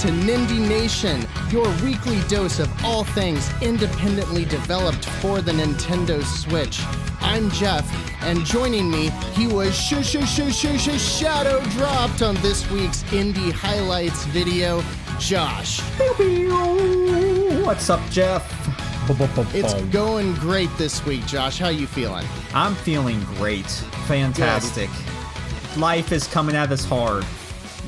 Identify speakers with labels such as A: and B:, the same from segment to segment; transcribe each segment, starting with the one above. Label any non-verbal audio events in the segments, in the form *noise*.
A: to Nindy Nation, your weekly dose of all things independently developed for the Nintendo Switch. I'm Jeff, and joining me, he was sh- sh- sh- sh- sh- shadow dropped on this week's Indie Highlights video, Josh. *laughs* What's up, Jeff? It's going great this week, Josh. How you feeling? I'm feeling great. Fantastic. Good. Life is coming
B: at us hard.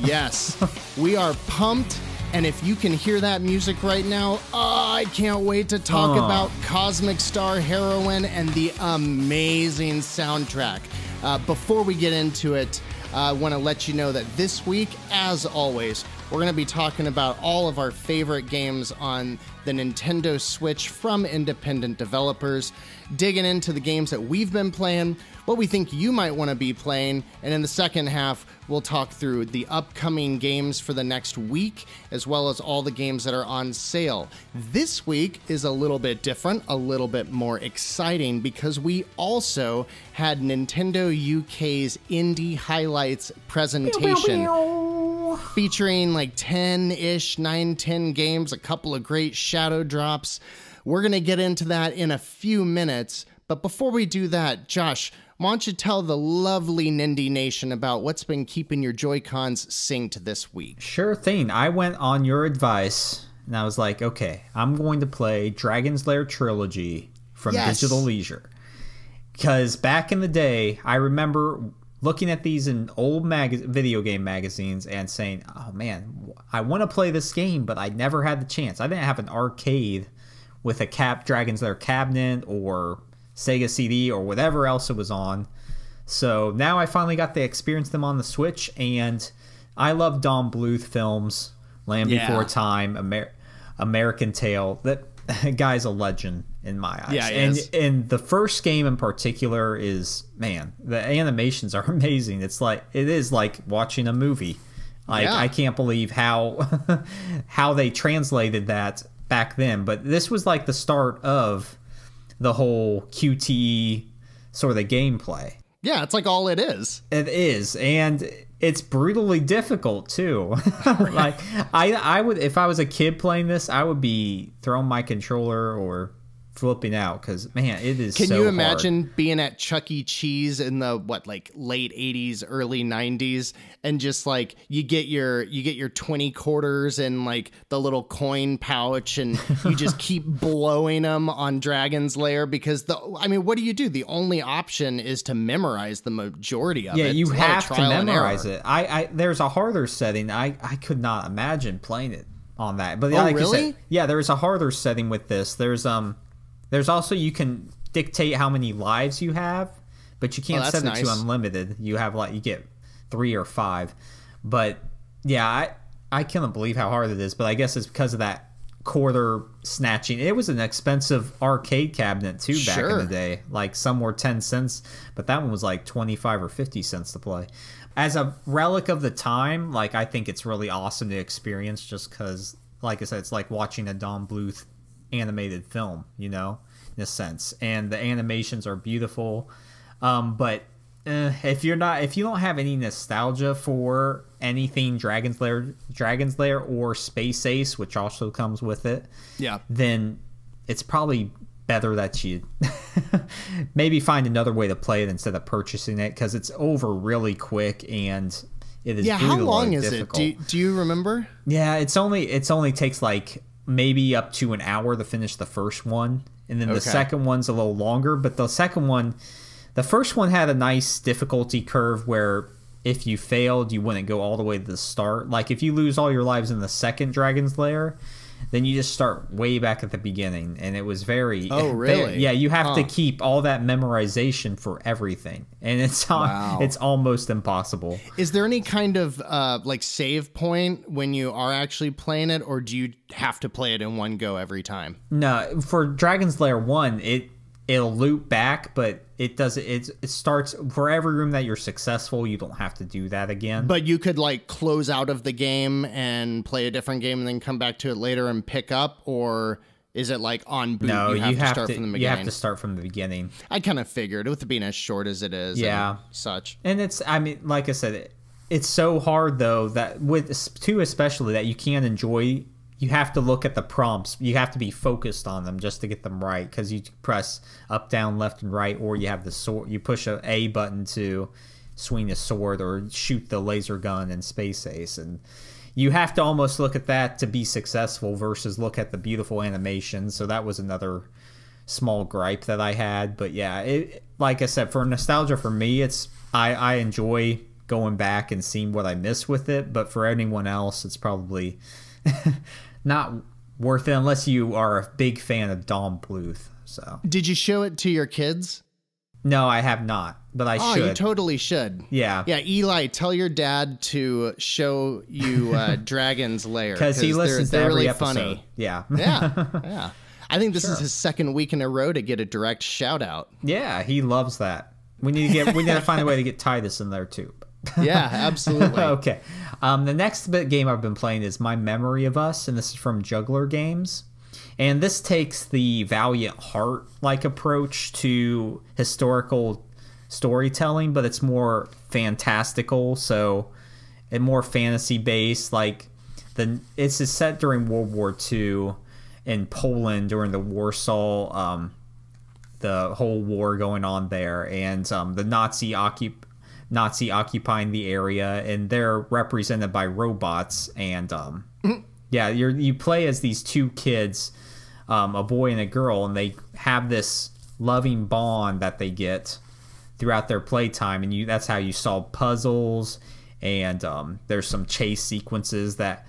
A: Yes, we are pumped. And if you can hear that music right now, oh, I can't wait to talk oh. about Cosmic Star Heroine and the amazing soundtrack. Uh, before we get into it, I uh, want to let you know that this week, as always, we're going to be talking about all of our favorite games on the Nintendo Switch from independent developers, digging into the games that we've been playing what we think you might want to be playing. And in the second half, we'll talk through the upcoming games for the next week, as well as all the games that are on sale. This week is a little bit different, a little bit more exciting, because we also had Nintendo UK's Indie Highlights presentation. featuring like 10 ish, 9, 10 games, a couple of great shadow drops. We're going to get into that in a few minutes. But before we do that, Josh, why don't you tell the lovely Nindy Nation about what's been keeping your Joy Cons synced this week? Sure thing. I went on your advice and I was like, okay, I'm going to play Dragon's Lair
B: Trilogy from yes. Digital Leisure. Because back in the day, I remember looking at these in old mag- video game magazines and saying, oh man, I want to play this game, but I never had the chance. I didn't have an arcade with a cap Dragon's Lair cabinet or Sega CD or whatever else it was on. So now I finally got to experience them on the Switch, and I love Don Bluth films, Land yeah. Before Time, Amer- American Tale. That *laughs* guy's a legend in my eyes. Yeah, and is. and the first game in particular is man, the animations are *laughs* amazing. It's like it is like watching a movie. Like yeah. I can't believe how *laughs* how they translated that back then. But this was like the start of the whole QT sort of gameplay.
A: Yeah, it's like all it
B: is. It is, and it's brutally difficult too. *laughs* like I, I would if I was a kid playing this, I would be throwing my controller or flipping out because man, it is. Can so you imagine
A: hard. being at Chuck E. Cheese in the what like late '80s, early '90s, and just like you get your you get your twenty quarters and like the little coin pouch, and *laughs* you just keep blowing them on Dragon's Lair because the I mean, what do you do? The only option is to memorize the majority of yeah, it. Yeah, you it's have to memorize it.
B: I, I there's a harder setting. I I could not imagine playing it on that. But oh, like really? you said, yeah, there is a harder setting with this. There's um there's also you can dictate how many lives you have, but you oh, can't oh, set it nice. to unlimited. You have like you get three or five. But yeah, I I cannot believe how hard it is. But I guess it's because of that quarter snatching. It was an expensive arcade cabinet too back sure. in the day. Like some were ten cents, but that one was like twenty five or fifty cents to play. As a relic of the time, like I think it's really awesome to experience just because, like I said, it's like watching a Don Bluth animated film, you know, in a sense. And the animations are beautiful. Um, but eh, if you're not, if you don't have any nostalgia for anything Dragon's Lair, Dragon's Lair, or Space Ace, which also comes with it, yeah, then it's probably better that you *laughs* maybe find another way to play it instead of purchasing it because it's over really quick and it is yeah. How long is difficult. it?
A: Do, do you remember?
B: Yeah, it's only it's only takes like maybe up to an hour to finish the first one, and then okay. the second one's a little longer. But the second one, the first one had a nice difficulty curve where if you failed, you wouldn't go all the way to the start. Like if you lose all your lives in the second Dragon's Lair, then you just start way back at the beginning and it was very oh *laughs* really yeah you have huh. to keep all that memorization for everything and it's wow. it's almost impossible
A: is there any kind of uh, like save point when you are actually playing it or do you have to play it in one go every time
B: no for dragon's lair 1 it it'll loop back, but it does it. It starts for every room that you're successful. You don't have to do that again. But
A: you could like close out of the game and play a different game, and then come back to it later and pick up, or is it like on boot? No, you have, you have to start to, from the beginning. You have to
B: start from the beginning.
A: I kind of figured with it being as short as it is, yeah, and such.
B: And it's I mean, like I said, it, it's so hard though that with two especially that you can't enjoy you have to look at the prompts. You have to be focused on them just to get them right because you press up, down, left, and right, or you have the sword. You push a A button to swing a sword or shoot the laser gun in Space Ace, and you have to almost look at that to be successful versus look at the beautiful animation. So that was another small gripe that I had, but yeah, it, like I said, for nostalgia for me, it's I I enjoy going back and seeing what I miss with it, but for anyone else, it's probably. *laughs* not worth it unless you are a big fan of Dom Bluth.
A: So, did you show it to your kids? No, I have not, but I oh, should. You totally should. Yeah, yeah. Eli, tell your dad to show you uh, *laughs* Dragon's Lair because he listens they're, to they're every really episode. Funny. Yeah, yeah, yeah. *laughs* I think this sure. is his second week in a row to get a direct shout out. Yeah, he loves that. We need to get. we need to find a way to get
B: Titus in there too. *laughs* yeah, absolutely. okay. Um, the next bit game I've been playing is My Memory of Us, and this is from Juggler Games. And this takes the Valiant Heart like approach to historical storytelling, but it's more fantastical, so and more fantasy based. Like the it's set during World War II in Poland during the Warsaw um, the whole war going on there, and um, the Nazi occupation Nazi occupying the area, and they're represented by robots. And um, *laughs* yeah, you you play as these two kids, um, a boy and a girl, and they have this loving bond that they get throughout their playtime, and you that's how you solve puzzles. And um, there's some chase sequences that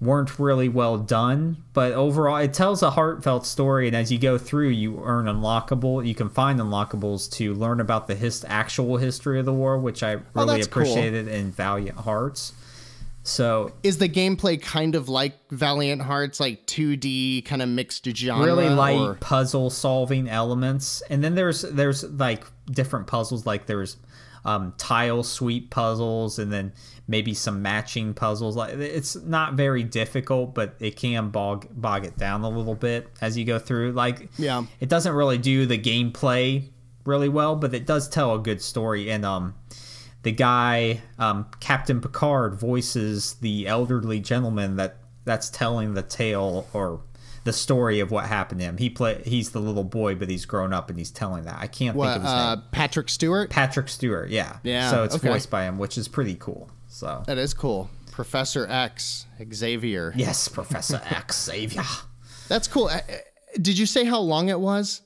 B: weren't really well done, but overall it tells a heartfelt story and as you go through you earn unlockable, you can find unlockables to learn about the hist- actual history of the war, which
A: I oh, really oh, appreciated cool. in Valiant Hearts. So is the gameplay kind of like Valiant Hearts, like 2D kind of mixed genre? Really light or?
B: puzzle solving elements, and then there's there's like different puzzles. Like there's um, tile sweep puzzles and then maybe some matching puzzles. Like it's not very difficult, but it can bog bog it down a little bit as you go through. Like yeah, it doesn't really do the gameplay really well, but it does tell a good story. And um, the guy um, Captain Picard voices the elderly gentleman that that's telling the tale or the story of what happened to him. He play he's the little boy, but he's grown up and he's telling that. I can't what, think of his uh, name.
A: Patrick Stewart. Patrick
B: Stewart. Yeah. Yeah. So it's okay. voiced
A: by him, which is pretty cool. So that is cool. Professor X Xavier. Yes, Professor X *laughs* Xavier. That's cool. Uh, uh, did you say how long it was?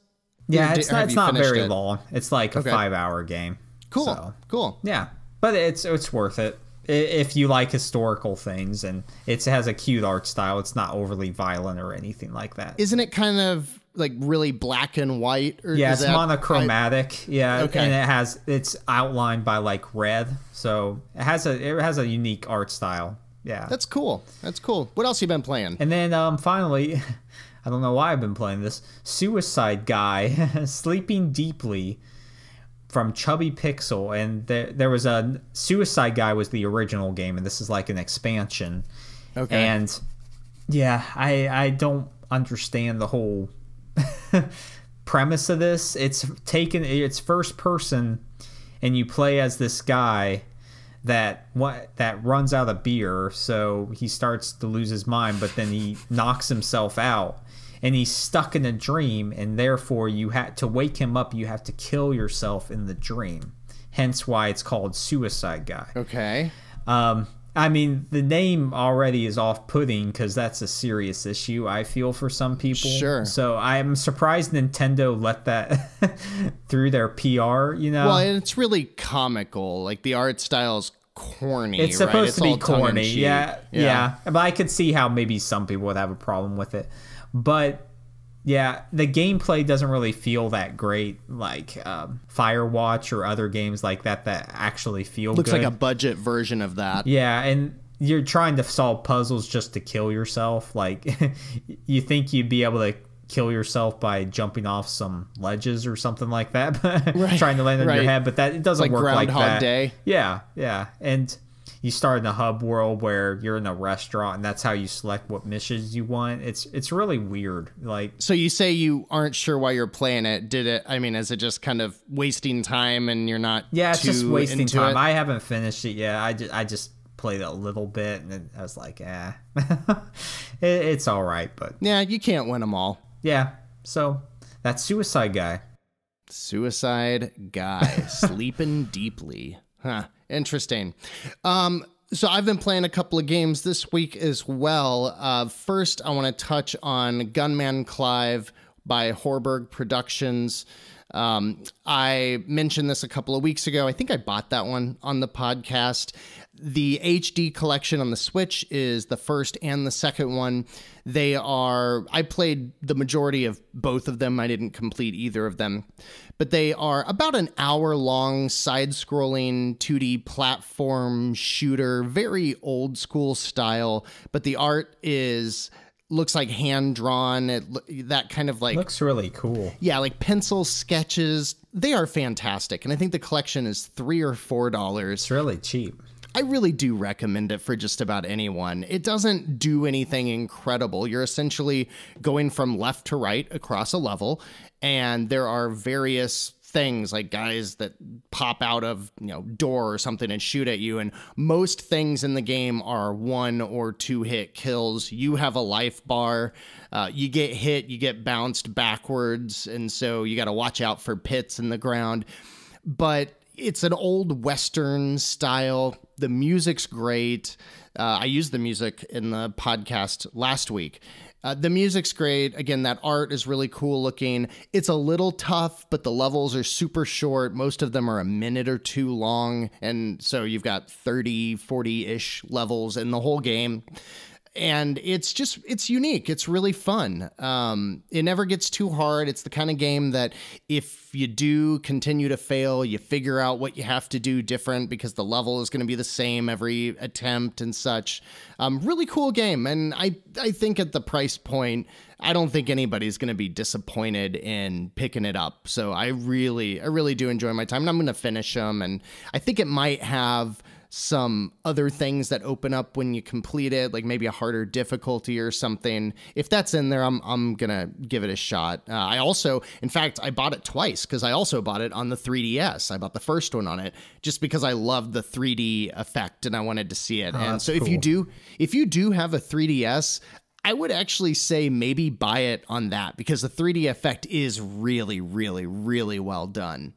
A: Yeah, it's not, it's not very it? long.
B: It's like a five-hour game.
A: Cool. So, cool.
B: Yeah, but it's it's worth it if you like historical things and it has a cute art style it's not overly violent or anything like that
A: isn't it kind of like really black and white or yeah it's monochromatic
B: I, yeah okay. and it has it's outlined by like red so it has a it has a unique art style yeah that's cool that's cool what else you been playing and then um finally *laughs* i don't know why i've been playing this suicide guy *laughs* sleeping deeply from Chubby Pixel, and there there was a Suicide Guy was the original game, and this is like an expansion. Okay. And yeah, I I don't understand the whole *laughs* premise of this. It's taken it's first person, and you play as this guy that what that runs out of beer, so he starts to lose his mind, but then he knocks himself out and he's stuck in a dream and therefore you had to wake him up you have to kill yourself in the dream hence why it's called suicide guy okay um, i mean the name already is off-putting because that's a serious issue i feel for some people sure so i'm surprised nintendo let that *laughs* through their pr you know well and
A: it's really comical like the art style's corny. It's supposed right? to it's be corny. Yeah, yeah, yeah,
B: But I could see how maybe some people would have a problem with it. But yeah, the gameplay doesn't really feel that great, like um, Firewatch or other games like that that actually
A: feel. Looks good. like a budget version of that.
B: Yeah, and you're trying to solve puzzles just to kill yourself. Like, *laughs* you think you'd be able to kill yourself by jumping off some ledges or something like that, *laughs* right. trying to land on right. your head, but that it doesn't like work Groundhog like that. Day. Yeah, yeah, and you start in the hub world where you're in a restaurant and that's how you select what missions you want. It's it's really weird. Like
A: So you say you aren't sure why you're playing it. Did it I mean, is it just kind of wasting time and you're not Yeah, it's just wasting time. It? I
B: haven't finished it yet. I just I just played a little bit and I was like, eh. *laughs* it,
A: it's all right, but Yeah, you can't win them all. Yeah. So that's Suicide Guy. Suicide Guy *laughs* sleeping deeply. Huh. Interesting. Um, so I've been playing a couple of games this week as well. Uh, first, I want to touch on Gunman Clive by Horberg Productions. Um, I mentioned this a couple of weeks ago. I think I bought that one on the podcast the HD collection on the Switch is the first and the second one. They are, I played the majority of both of them. I didn't complete either of them. But they are about an hour long side scrolling 2D platform shooter, very old school style. But the art is looks like hand drawn it that kind of like looks really cool yeah like pencil sketches they are fantastic and i think the collection is three or four dollars it's really cheap I really do recommend it for just about anyone. It doesn't do anything incredible. You're essentially going from left to right across a level, and there are various things like guys that pop out of you know door or something and shoot at you and most things in the game are one or two hit kills you have a life bar uh, you get hit you get bounced backwards and so you got to watch out for pits in the ground but it's an old Western style. The music's great. Uh, I used the music in the podcast last week. Uh, the music's great. Again, that art is really cool looking. It's a little tough, but the levels are super short. Most of them are a minute or two long. And so you've got 30, 40 ish levels in the whole game and it's just it's unique it's really fun um, it never gets too hard it's the kind of game that if you do continue to fail you figure out what you have to do different because the level is going to be the same every attempt and such um, really cool game and i i think at the price point i don't think anybody's going to be disappointed in picking it up so i really i really do enjoy my time and i'm going to finish them and i think it might have some other things that open up when you complete it, like maybe a harder difficulty or something. If that's in there, I'm I'm gonna give it a shot. Uh, I also, in fact, I bought it twice because I also bought it on the 3DS. I bought the first one on it just because I loved the 3D effect and I wanted to see it. Oh, and so, cool. if you do, if you do have a 3DS, I would actually say maybe buy it on that because the 3D effect is really, really, really well done.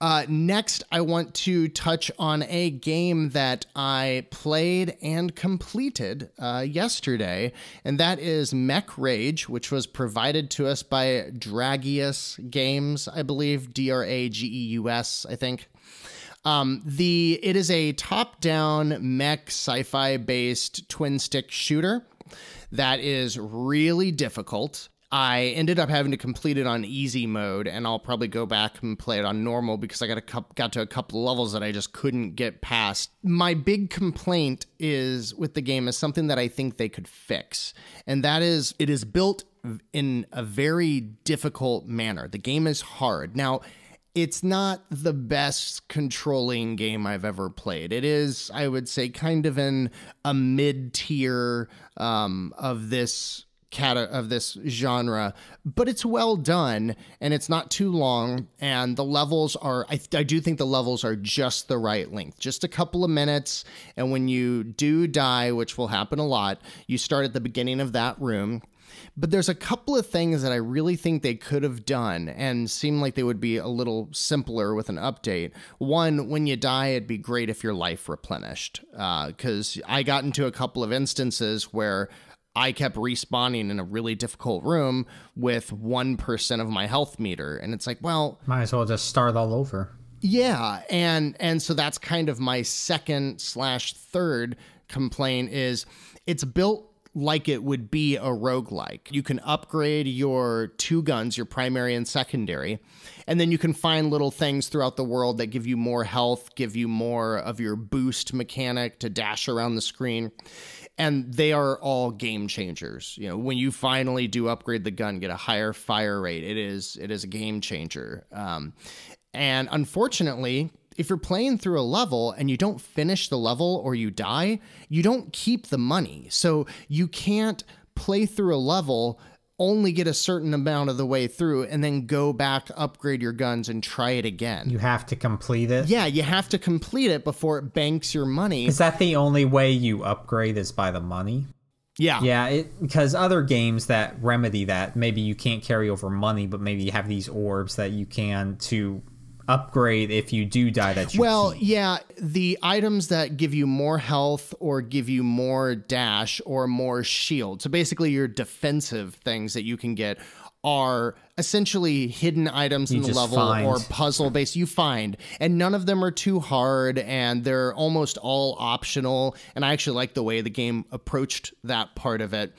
A: Uh, next, I want to touch on a game that I played and completed uh, yesterday, and that is Mech Rage, which was provided to us by Dragius Games, I believe, D R A G E U S, I think. Um, the it is a top-down mech sci-fi based twin-stick shooter that is really difficult. I ended up having to complete it on easy mode, and I'll probably go back and play it on normal because I got a got to a couple levels that I just couldn't get past. My big complaint is with the game is something that I think they could fix, and that is it is built in a very difficult manner. The game is hard now. It's not the best controlling game I've ever played. It is, I would say, kind of in a mid tier um, of this cat of this genre, but it's well done and it's not too long. And the levels are, I, I do think the levels are just the right length, just a couple of minutes. And when you do die, which will happen a lot, you start at the beginning of that room. But there's a couple of things that I really think they could have done and seem like they would be a little simpler with an update. One, when you die, it'd be great if your life replenished. Because uh, I got into a couple of instances where I kept respawning in a really difficult room with 1% of my health meter. And it's like, well, might as well just start all over. Yeah. And, and so that's kind of my second slash third complaint is it's built like it would be a roguelike. You can upgrade your two guns, your primary and secondary, and then you can find little things throughout the world that give you more health, give you more of your boost mechanic to dash around the screen and they are all game changers. You know, when you finally do upgrade the gun, get a higher fire rate, it is it is a game changer. Um, and unfortunately, if you're playing through a level and you don't finish the level or you die, you don't keep the money. So you can't play through a level only get a certain amount of the way through and then go back, upgrade your guns, and try it again. You have to complete it? Yeah, you have to complete it
B: before it banks your money. Is that the only way you upgrade is by the money? Yeah. Yeah, it, because other games that remedy that, maybe you can't carry over money, but maybe you have these orbs that you can to upgrade if you do die that you Well,
A: keep. yeah, the items that give you more health or give you more dash or more shield. So basically your defensive things that you can get are essentially hidden items you in the level find. or puzzle based you find and none of them are too hard and they're almost all optional and I actually like the way the game approached that part of it.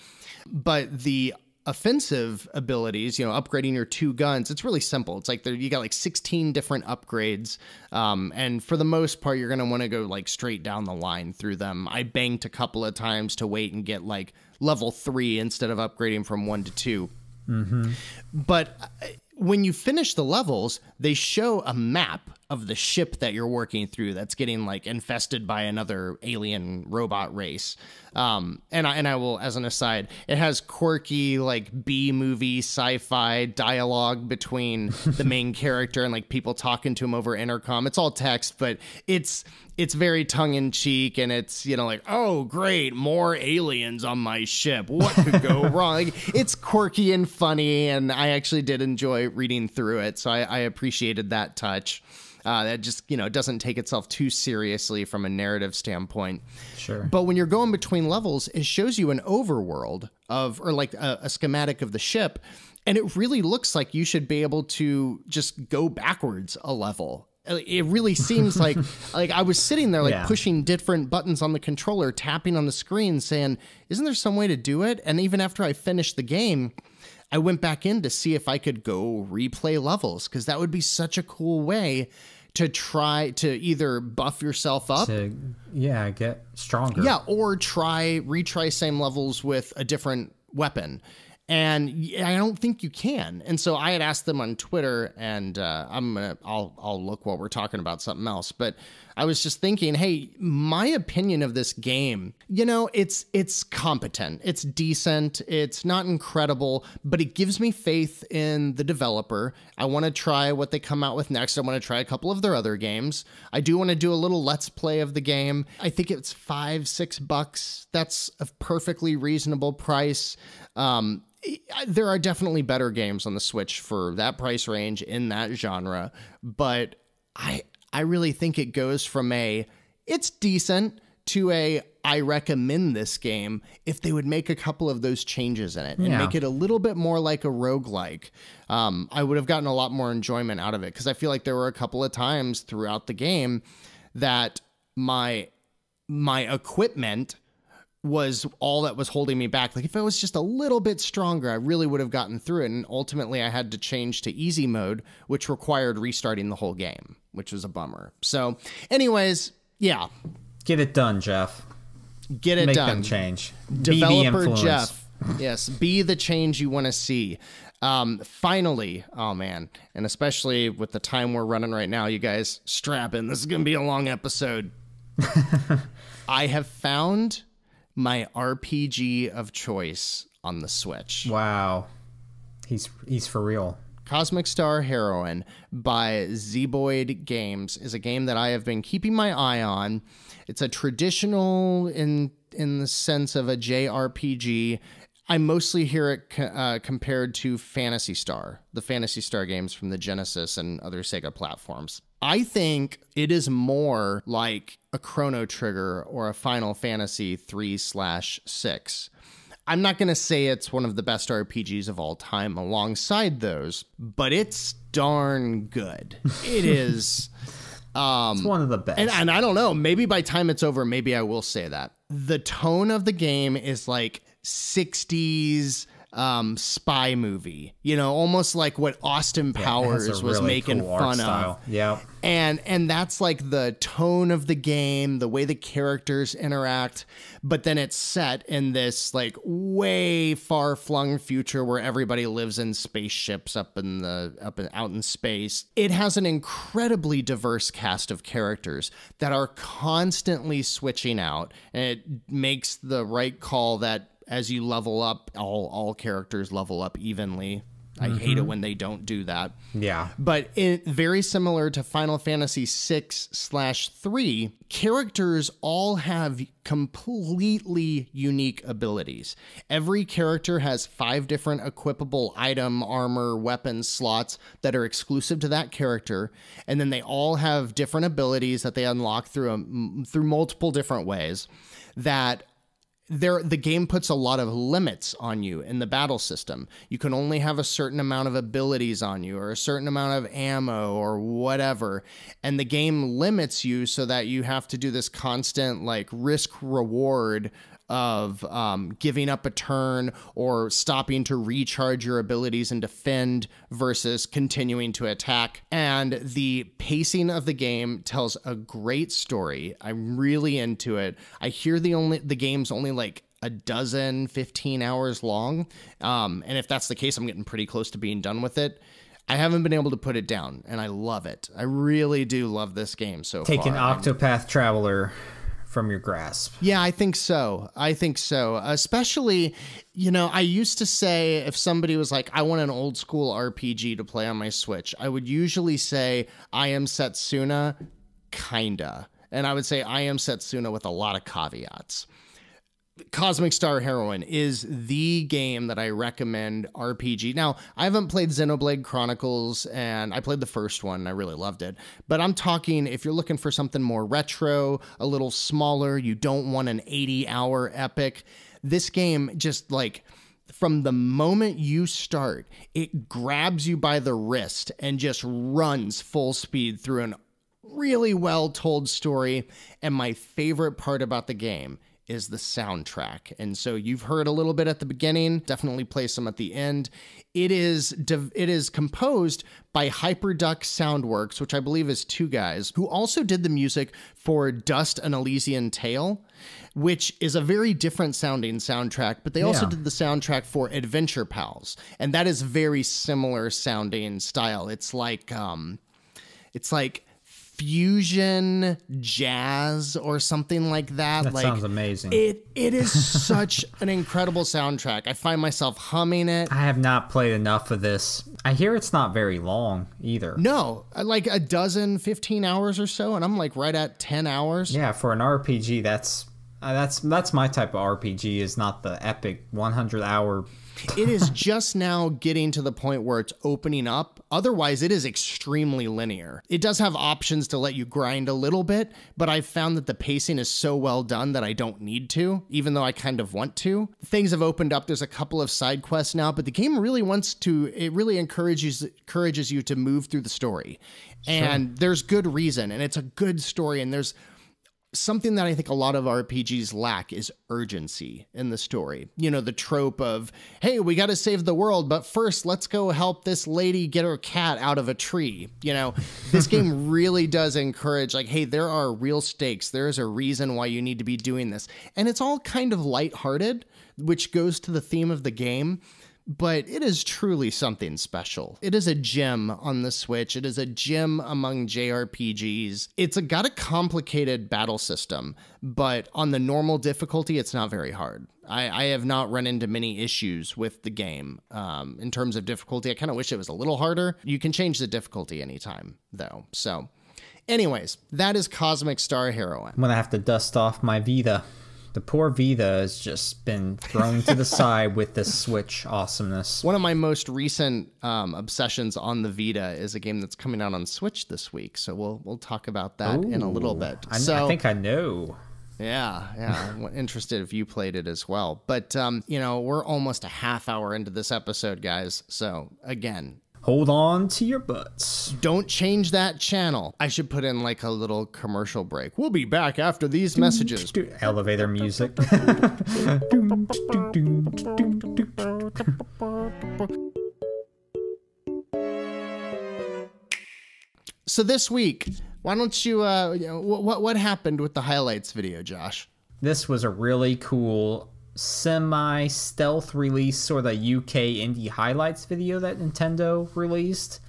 A: But the offensive abilities, you know, upgrading your two guns, it's really simple. It's like there, you got like 16 different upgrades. Um, and for the most part, you're going to want to go like straight down the line through them. I banked a couple of times to wait and get like level three instead of upgrading from one to 2 mm-hmm. But uh, when you finish the levels, they show a map of the ship that you're working through that's getting like infested by another alien robot race. Um, and I and I will, as an aside, it has quirky like B movie sci-fi dialogue between the *laughs* main character and like people talking to him over intercom. It's all text, but it's it's very tongue in cheek and it's you know like oh great more aliens on my ship what could go *laughs* wrong like, it's quirky and funny and I actually did enjoy reading through it so I, I appreciated that touch uh, that just you know doesn't take itself too seriously from a narrative standpoint. Sure. But when you're going between levels, it shows you an overworld of or like a, a schematic of the ship. And it really looks like you should be able to just go backwards a level it really seems *laughs* like like I was sitting there like yeah. pushing different buttons on the controller, tapping on the screen, saying, "Isn't there some way to do it?" And even after I finished the game, I went back in to see if I could go replay levels because that would be such a cool way to try to either buff yourself up to,
B: yeah get stronger yeah
A: or try retry same levels with a different weapon and I don't think you can. And so I had asked them on Twitter, and uh, I'm gonna I'll I'll look while we're talking about something else. But I was just thinking, hey, my opinion of this game, you know, it's it's competent, it's decent, it's not incredible, but it gives me faith in the developer. I want to try what they come out with next. I want to try a couple of their other games. I do want to do a little let's play of the game. I think it's five six bucks. That's a perfectly reasonable price. Um, there are definitely better games on the Switch for that price range in that genre, but I I really think it goes from a it's decent to a I recommend this game if they would make a couple of those changes in it and yeah. make it a little bit more like a roguelike. Um, I would have gotten a lot more enjoyment out of it because I feel like there were a couple of times throughout the game that my my equipment was all that was holding me back. Like if I was just a little bit stronger, I really would have gotten through it. And ultimately, I had to change to easy mode, which required restarting the whole game, which was a bummer. So, anyways, yeah, get it done, Jeff. Get it Make done. Them change. Developer Jeff. yes, be the change you want to see. Um, finally, oh man, and especially with the time we're running right now, you guys strap in. This is gonna be a long episode. *laughs* I have found my RPG of choice on the Switch. Wow. He's he's for real. Cosmic Star Heroine by Zeboid Games is a game that I have been keeping my eye on. It's a traditional in in the sense of a JRPG. I mostly hear it co uh, compared to Fantasy Star, the Fantasy Star games from the Genesis and other Sega platforms. I think it is more like a Chrono Trigger or a Final Fantasy 3 slash 6. I'm not going to say it's one of the best RPGs of all time alongside those, but it's darn good. It *laughs* is. Um, it's one of the best. And, and I don't know. Maybe by time it's over, maybe I will say that. The tone of the game is like 60s um, spy movie. You know, almost like what Austin Powers yeah, was really making cool fun of. Yeah, and and that's like the tone of the game, the way the characters interact. But then it's set in this like way far flung future where everybody lives in spaceships up in the up and out in space. It has an incredibly diverse cast of characters that are constantly switching out, and it makes the right call that as you level up, all all characters level up evenly. I mm-hmm. hate it mm-hmm. when they don't do that. Yeah. But it, very similar to Final Fantasy VI slash three, characters all have completely unique abilities. Every character has five different equipable item, armor, weapon slots that are exclusive to that character, and then they all have different abilities that they unlock through a, um, through multiple different ways that there the game puts a lot of limits on you in the battle system. You can only have a certain amount of abilities on you or a certain amount of ammo or whatever. And the game limits you so that you have to do this constant like risk reward of um, giving up a turn or stopping to recharge your abilities and defend versus continuing to attack. And the pacing of the game tells a great story. I'm really into it. I hear the only the game's only like a dozen, 15 hours long. Um, and if that's the case, I'm getting pretty close to being done with it. I haven't been able to put it down, and I love it. I really do love this game so Take far. Take an
B: Octopath I'm, Traveler from your grasp.
A: Yeah, I think so. I think so. Especially, you know, I used to say if somebody was like, I want an old school RPG to play on my Switch, I would usually say, I am Setsuna, kinda. And I would say, I am Setsuna with a lot of caveats. Cosmic Star Heroine is the game that I recommend RPG. Now, I haven't played Xenoblade Chronicles and I played the first one and I really loved it. But I'm talking if you're looking for something more retro, a little smaller, you don't want an 80 hour epic. This game just like from the moment you start, it grabs you by the wrist and just runs full speed through an really well told story. And my favorite part about the game is the soundtrack. And so you've heard a little bit at the beginning, definitely play some at the end. It is it is composed by Hyperduck Soundworks, which I believe is two guys who also did the music for Dust and Elysian Tale, which is a very different sounding soundtrack, but they yeah. also did the soundtrack for Adventure Pals, and that is very similar sounding style. It's like um it's like fusion jazz or something like that. That like, sounds amazing. It it is *laughs* such an incredible soundtrack. I find myself humming it. I have not played enough of this. I hear it's not very long either. No, uh, like a dozen, fifteen hours or so, and I'm like right at ten hours. Yeah, for an RPG, that's uh, that's that's my type of RPG. Is not the epic 100 hour. it is *laughs* just now getting to the point where it's opening up Otherwise, it is extremely linear. It does have options to let you grind a little bit, but I've found that the pacing is so well done that I don't need to, even though I kind of want to. Things have opened up. There's a couple of side quests now, but the game really wants to, it really encourages, encourages you to move through the story. Sure. And there's good reason, and it's a good story, and there's something that I think a lot of RPGs lack is urgency in the story. You know, the trope of, hey, we got to save the world, but first let's go help this lady get her cat out of a tree. You know, this *laughs* game really does encourage, like, hey, there are real stakes. There is a reason why you need to be doing this. And it's all kind of lighthearted, which goes to the theme of the game but it is truly something special. It is a gem on the Switch. It is a gem among JRPGs. It's a, got a complicated battle system, but on the normal difficulty, it's not very hard. I, I have not run into many issues with the game um, in terms of difficulty. I kind of wish it was a little harder. You can change the difficulty anytime, though. So, anyways, that is Cosmic Star Heroine. I'm
B: going to have to dust off my Vita the poor Vita has just been thrown to the *laughs* side
A: with this Switch awesomeness. One of my most recent um, obsessions on the Vita is a game that's coming out on Switch this week, so we'll we'll talk about that Ooh, in a little bit. I, so, I think I know. Yeah, yeah. I'm interested if you played it as well. But, um, you know, we're almost a half hour into this episode, guys. So, again, Hold on to your butts. Don't change that channel. I should put in like a little commercial break. We'll be back after these messages. Elevator music. *laughs* so this week, why don't you? Uh, you know, what what happened with the highlights video, Josh? This was a really cool semi stealth
B: release, sort of UK indie highlights video that Nintendo released.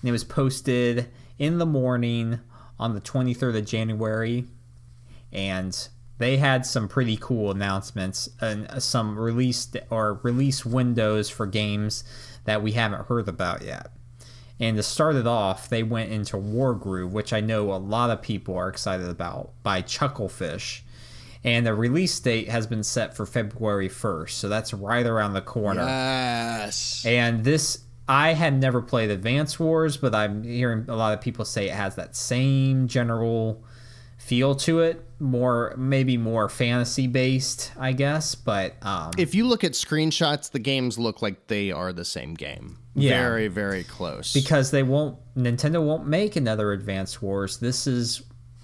B: And it was posted in the morning on the 23rd of January. And they had some pretty cool announcements and some release or release windows for games that we haven't heard about yet. And to start it off, they went into War which I know a lot of people are excited about, by Chucklefish and the release date has been set for February 1st. So that's right around the corner.
A: Yes.
B: And this I had never played Advance Wars, but I'm hearing a lot of people say it has that same general feel to it,
A: more maybe more fantasy based, I guess, but um, If you look at screenshots, the games look like they are the same game. Yeah. Very very close.
B: Because they won't Nintendo won't make another Advance Wars. This is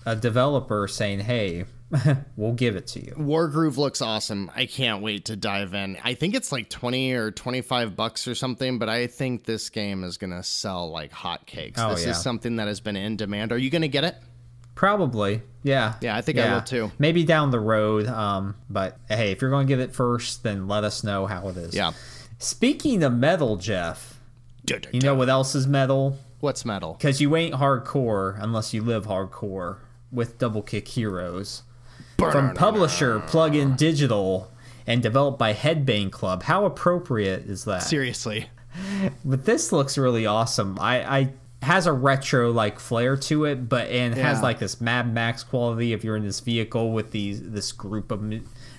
B: a developer saying, "Hey, *laughs* we'll give it to you.
A: Wargroove looks awesome. I can't wait to dive in. I think it's like 20 or 25 bucks or something, but I think this game is going to sell like hotcakes. Oh, this yeah. is something that has been in demand. Are you going to get it? Probably. Yeah. Yeah, I think yeah. I will
B: too. Maybe down the road. Um, but hey, if you're going to get it first, then let us know how it is. Yeah. Speaking of metal, Jeff, you know what else is metal? What's metal? Because you ain't hardcore unless you live hardcore with Double Kick Heroes from publisher plug in Digital and developed by Headbang Club. How appropriate is that? Seriously. But this looks really awesome. I, I has a retro like flair to it, but and yeah. has like this Mad Max quality if you're in this vehicle with these this group of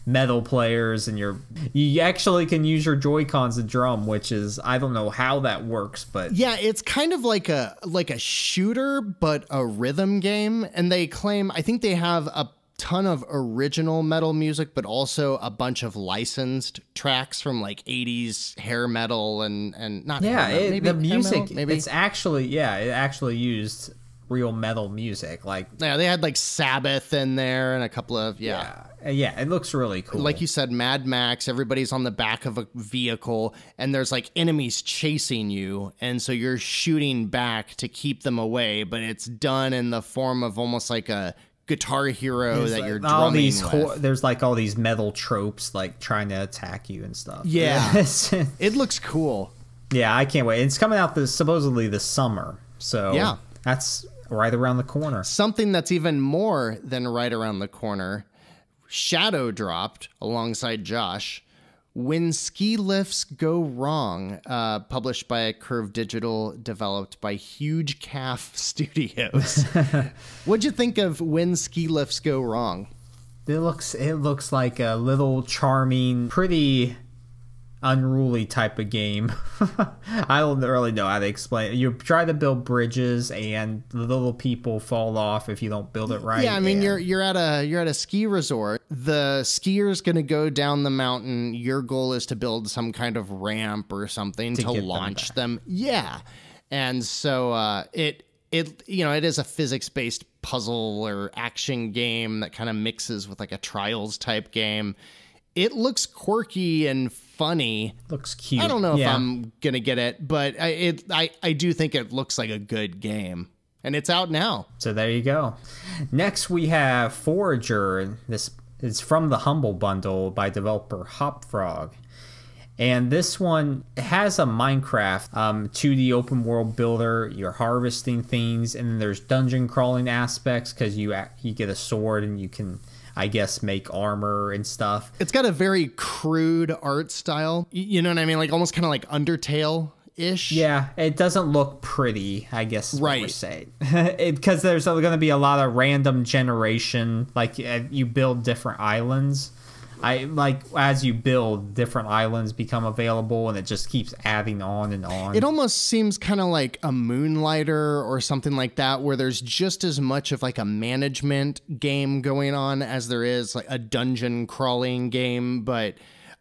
B: metal players and you're you actually can use your joy cons to drum which is i don't know how that works but
A: yeah it's kind of like a like a shooter but a rhythm game and they claim i think they have a ton of original metal music, but also a bunch of licensed tracks from like '80s hair metal and and not yeah. Metal, it, the music, metal, maybe it's actually yeah, it actually used real metal music. Like yeah, they had like Sabbath in there and a couple of yeah. yeah. yeah. it looks really cool. Like you said, Mad Max, everybody's on the back of a vehicle and there's like enemies chasing you. And so you're shooting back to keep them away, but it's done in the form of almost like a Guitar Hero that like, you're all these
B: there's like all these metal tropes like trying to attack you and stuff. *laughs* Yeah, it looks cool. Yeah, I can't wait. It's coming out this supposedly this summer, so yeah, that's right around the corner.
A: Something that's even more than right around the corner. Shadow dropped alongside Josh. When Ski Lifts Go Wrong, uh, published by Curve Digital, developed by Huge Calf *laughs* Studios. What'd you think of When Ski Lifts Go Wrong? It looks it looks like a little charming, pretty
B: unruly type of game. *laughs* I don't really know how to explain. It. You try to build
A: bridges, and the little people fall off if you don't build it right. Yeah, I mean you're you're at a you're at a ski resort. The skier's going to go down the mountain. Your goal is to build some kind of ramp or something to, to launch them, them, Yeah, and so uh, it it you know it is a physics based puzzle or action game that kind of mixes with like a trials type game. It looks quirky and funny. Looks cute. I don't know yeah. if I'm gonna get it, but I, it I I do think it looks like a good game, and it's out now. So there you go. Next we have
B: Forager. This is from the Humble Bundle by developer Hopfrog. And this one has a Minecraft um, 2D open world builder. You're harvesting things, and then there's dungeon crawling aspects because you you get a sword and you can I guess, make armor and stuff.
A: It's got a very crude art style. You know what I mean? Like almost kind of like Undertale ish. Yeah, it doesn't look pretty. I guess right. we're saying
B: because *laughs* there's going to be a lot of random generation. Like uh, you build different islands I like as you build, different islands become available, and it just keeps adding on and on. It
A: almost seems kind of like a Moonlighter or something like that, where there's just as much of like a management game going on as there is like a dungeon crawling game, but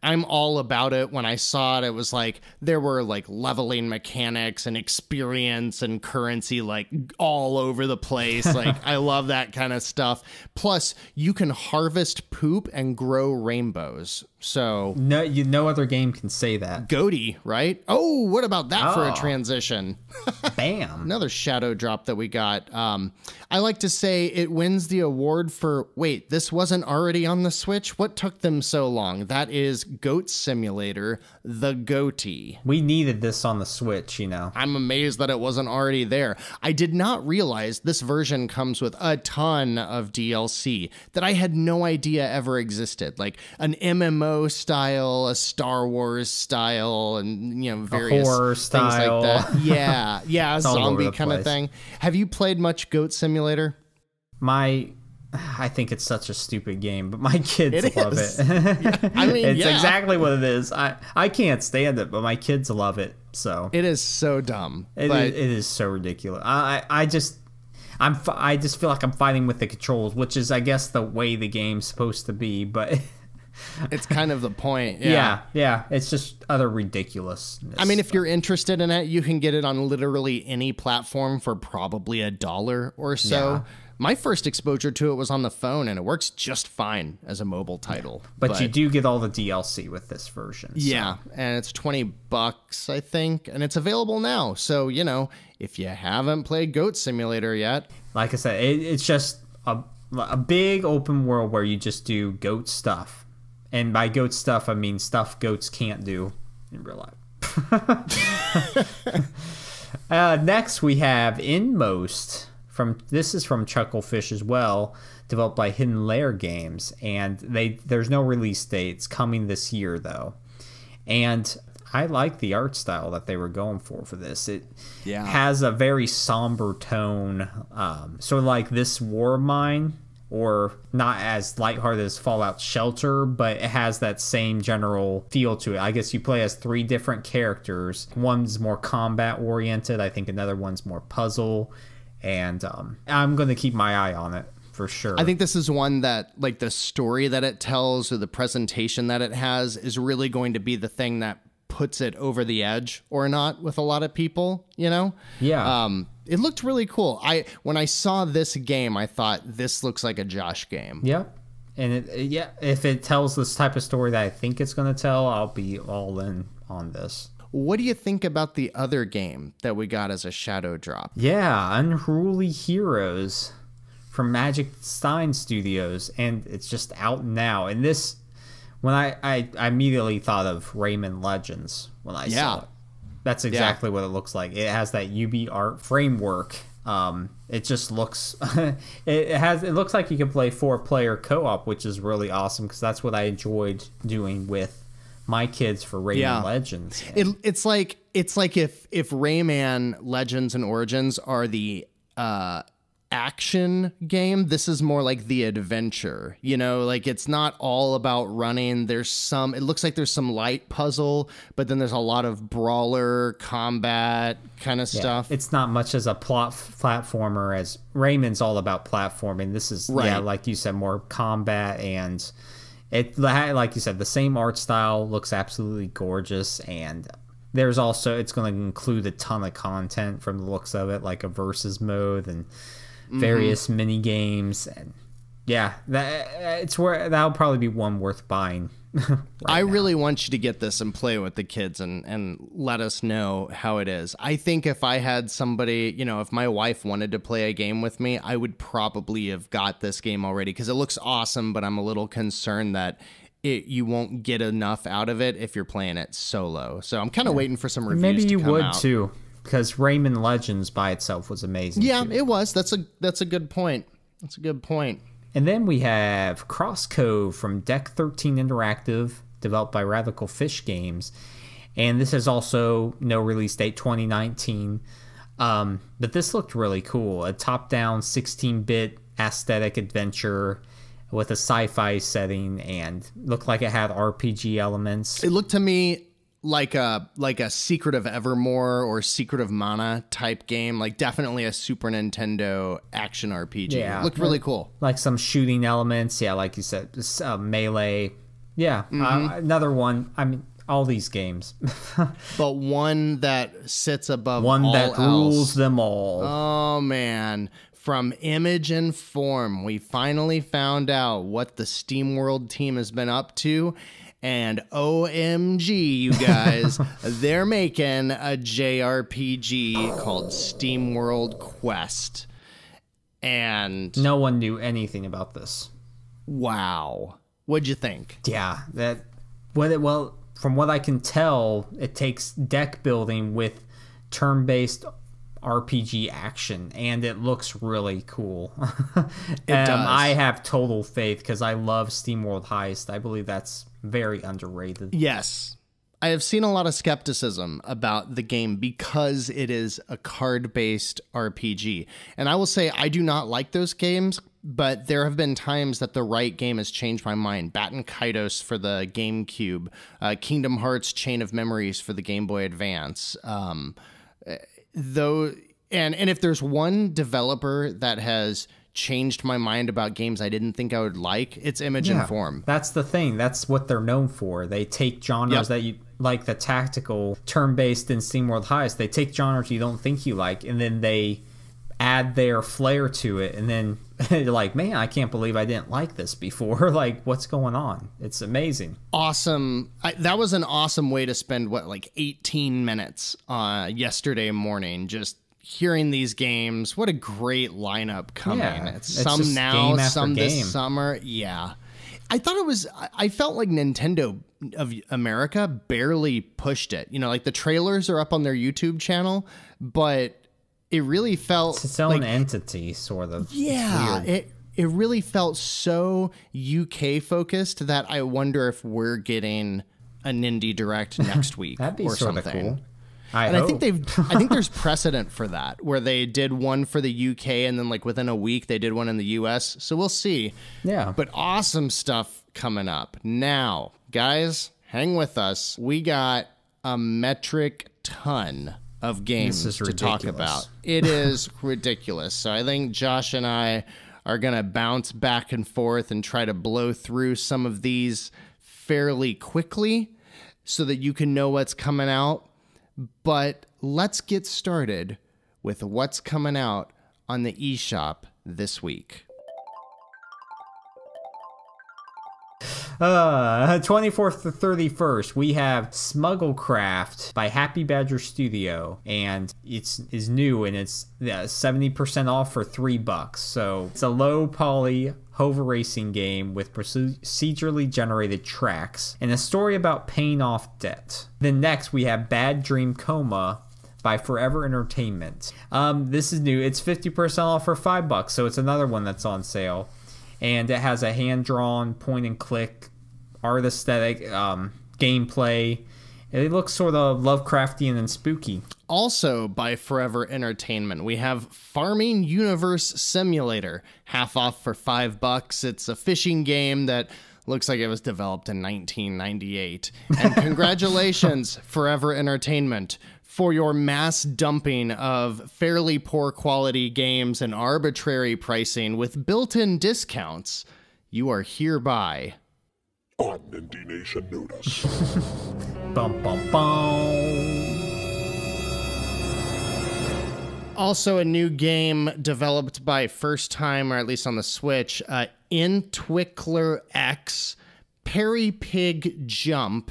A: I'm all about it. When I saw it, it was like there were like leveling mechanics and experience and currency like all over the place. *laughs* like I love that kind of stuff. Plus, you can harvest poop and grow rainbows. So no, you, no other game can say that. Goaty, right? Oh, what about that oh. for a ah. transition? *laughs* Bam! Another shadow drop that we got. Um, I like to say it wins the award for. Wait, this wasn't already on the Switch. What took them so long? That is Goat Simulator, the Goatee. We needed this on the Switch, you know. I'm amazed that it wasn't already there. I did not realize this version comes with a ton of DLC that I had no idea ever existed, like an MMO style, a Star Wars style, and you know various things style. like that. *laughs* Yeah, yeah, zombie kind place. of thing. Have you played much Goat Simulator? My I think it's such
B: a stupid game, but my kids it love is. it.
A: *laughs* I mean, it's yeah. exactly
B: what it is. I, I can't stand it, but my kids love it. So it is so dumb. It, is, it is so ridiculous. I I just I'm I just feel like I'm fighting with the controls, which is I guess the way the game's supposed to be, but *laughs*
A: it's kind of the point. *laughs* Yeah. yeah.
B: yeah, It's just other ridiculousness. I
A: mean, if you're interested in it, you can get it on literally any platform for probably a dollar or so. Yeah. My first exposure to it was on the phone, and it works just fine as a mobile title. Yeah. But, but, you do get all the DLC with this version. So. Yeah, and it's twenty bucks, I think, and it's available now. So you know, if you haven't played Goat Simulator yet, like I said, it, it's just a a big open
B: world where you just do goat stuff and by goat stuff, I mean stuff goats can't do in real life. *laughs* uh, next, we have Inmost. From this is from Chucklefish as well, developed by Hidden Layer Games, and they there's no release date. It's coming this year though, and I like the art style that they were going for for this. It yeah. has a very somber tone, um, sort of like this war mine or not as lighthearted as Fallout Shelter, but it has that same general feel to it. I guess you play as three different characters. One's more combat oriented, I think another one's more puzzle, and um, I'm going to keep my eye on it for sure. I think
A: this is one that, like, the story that it tells or the presentation that it has is really going to be the thing that puts it over the edge or not with a lot of people, you know? Yeah. Um, it looked really cool. I when I saw this game, I thought this looks like a Josh game. Yeah,
B: and it, yeah, if it tells this type of story that I think it's going to tell, I'll be all
A: in on this. What do you think about the other game that we got as a shadow drop?
B: Yeah, Unruly Heroes from Magic Stein Studios, and it's just out now. And this, when I I, I immediately thought of Rayman Legends when I yeah. saw it. That's exactly yeah. what it looks like. It has that UB art framework. Um, it just looks *laughs* it has it looks like you can play four player co-op, which is really awesome because that's what I enjoyed doing with my kids for Rayman yeah.
A: Legends. It, it's like it's like if if Rayman Legends and Origins are the uh, action game. This is more like the adventure, you know, like it's not all about running. There's some, it looks like there's some light puzzle, but then there's a lot of brawler combat kind of yeah, stuff. It's not much as a
B: plot platformer as Raymond's all about platforming. This is, right. yeah, like you said, more combat and it, like you said, the same art style looks absolutely gorgeous and there's also it's going to include a ton of content from the looks of it like a versus mode and Mm-hmm. various mm-hmm. mini games and yeah that
A: it's where that'll probably be one worth buying *laughs* right i now. really want you to get this and play with the kids and and let us know how it is i think if i had somebody you know if my wife wanted to play a game with me i would probably have got this game already because it looks awesome but i'm a little concerned that it, you won't get enough out of it if you're playing it solo. So I'm kind of yeah. waiting for some reviews. Maybe you would out. too
B: because Rayman Legends by itself was amazing.
A: Yeah, too. it was. That's a that's a good point. That's a good point. And then we have
B: Cross Cove from Deck 13 Interactive, developed by Radical Fish Games. And this is also no release date 2019. Um, but this looked really cool. A top down 16 bit aesthetic adventure with
A: a sci fi setting and looked like it had RPG elements. It looked to me like a like a Secret of Evermore or Secret of Mana type game, like definitely a Super Nintendo action RPG. Yeah, looked really
B: cool. Like some shooting elements. Yeah, like you said, uh, melee.
A: Yeah, uh, mm-hmm. uh,
B: another one. I mean, all these games,
A: *laughs* but one that sits above one that else. rules them all. Oh man. From image and form, we finally found out what the SteamWorld team has been up to and OMG, you guys, *laughs* they're making a JRPG called SteamWorld Quest. And no one knew anything about this.
B: Wow. What'd you think? Yeah, that what it, well, from what I can tell, it takes deck building with turn-based RPG action, and it looks really cool. *laughs* it um, does. I have total faith
A: because I love SteamWorld Heist. I believe that's very underrated. Yes. I have seen a lot of skepticism about the game because it is a card based RPG. And I will say, I do not like those games, but there have been times that the right game has changed my mind. Baton Kaidos for the GameCube, uh, Kingdom Hearts Chain of Memories for the Game Boy Advance. Um, eh, though, and, and if there's one developer that has changed my mind about games I didn't think I would like. It's image yeah, and form.
B: That's the thing. That's what they're known for. They take genres yep. that you like the tactical turn-based in SteamWorld Heist. They take genres you don't think you like and then they add their flair to it and then *laughs* you're like, "Man, I can't believe I didn't like this before. *laughs* like what's going on?" It's amazing.
A: Awesome. I, that was an awesome way to spend what like 18 minutes uh yesterday morning just hearing these games. What a great lineup coming. Yeah, some now, some game. this summer. Yeah. I thought it was I felt like Nintendo of America barely pushed it. You know, like the trailers are up on their YouTube channel, but it really felt it's its own like, entity sort of. Yeah. It it really felt so UK focused that I wonder if we're getting an indie direct *laughs* next week or something. Cool. I and hope. I think they've I think there's *laughs* precedent for that where they did one for the UK and then like within a week they did one in the US. So we'll see. Yeah. But awesome stuff coming up. Now, guys, hang with us. We got a metric ton of games to ridiculous. talk about. It *laughs* is ridiculous. So I think Josh and I are going to bounce back and forth and try to blow through some of these fairly quickly so that you can know what's coming out but let's get started with what's coming out on the eShop this week. Uh, 24th *laughs* to 31st, we have
B: Smugglecraft by Happy Badger Studio, and it's is new and it's yeah, 70% off for three bucks. So it's a low poly hover racing game with procedurally generated tracks and a story about paying off debt. Then next we have Bad Dream Coma by Forever Entertainment. Um, this is new. It's 50% off for five bucks, so it's another one that's on sale and it has a hand-drawn point-and-click art aesthetic, um, gameplay. It
A: looks sort of Lovecraftian and spooky. Also, by Forever Entertainment, we have Farming Universe Simulator, half off for five bucks. It's a fishing game that looks like it was developed in 1998. And *laughs* congratulations, Forever Entertainment, for your mass dumping of fairly poor quality games and arbitrary pricing with built in discounts, you are hereby. On Notice. *laughs* bum, bum, bum. Also, a new game developed by first time, or at least on the Switch, uh, Intwickler X Perry Pig Jump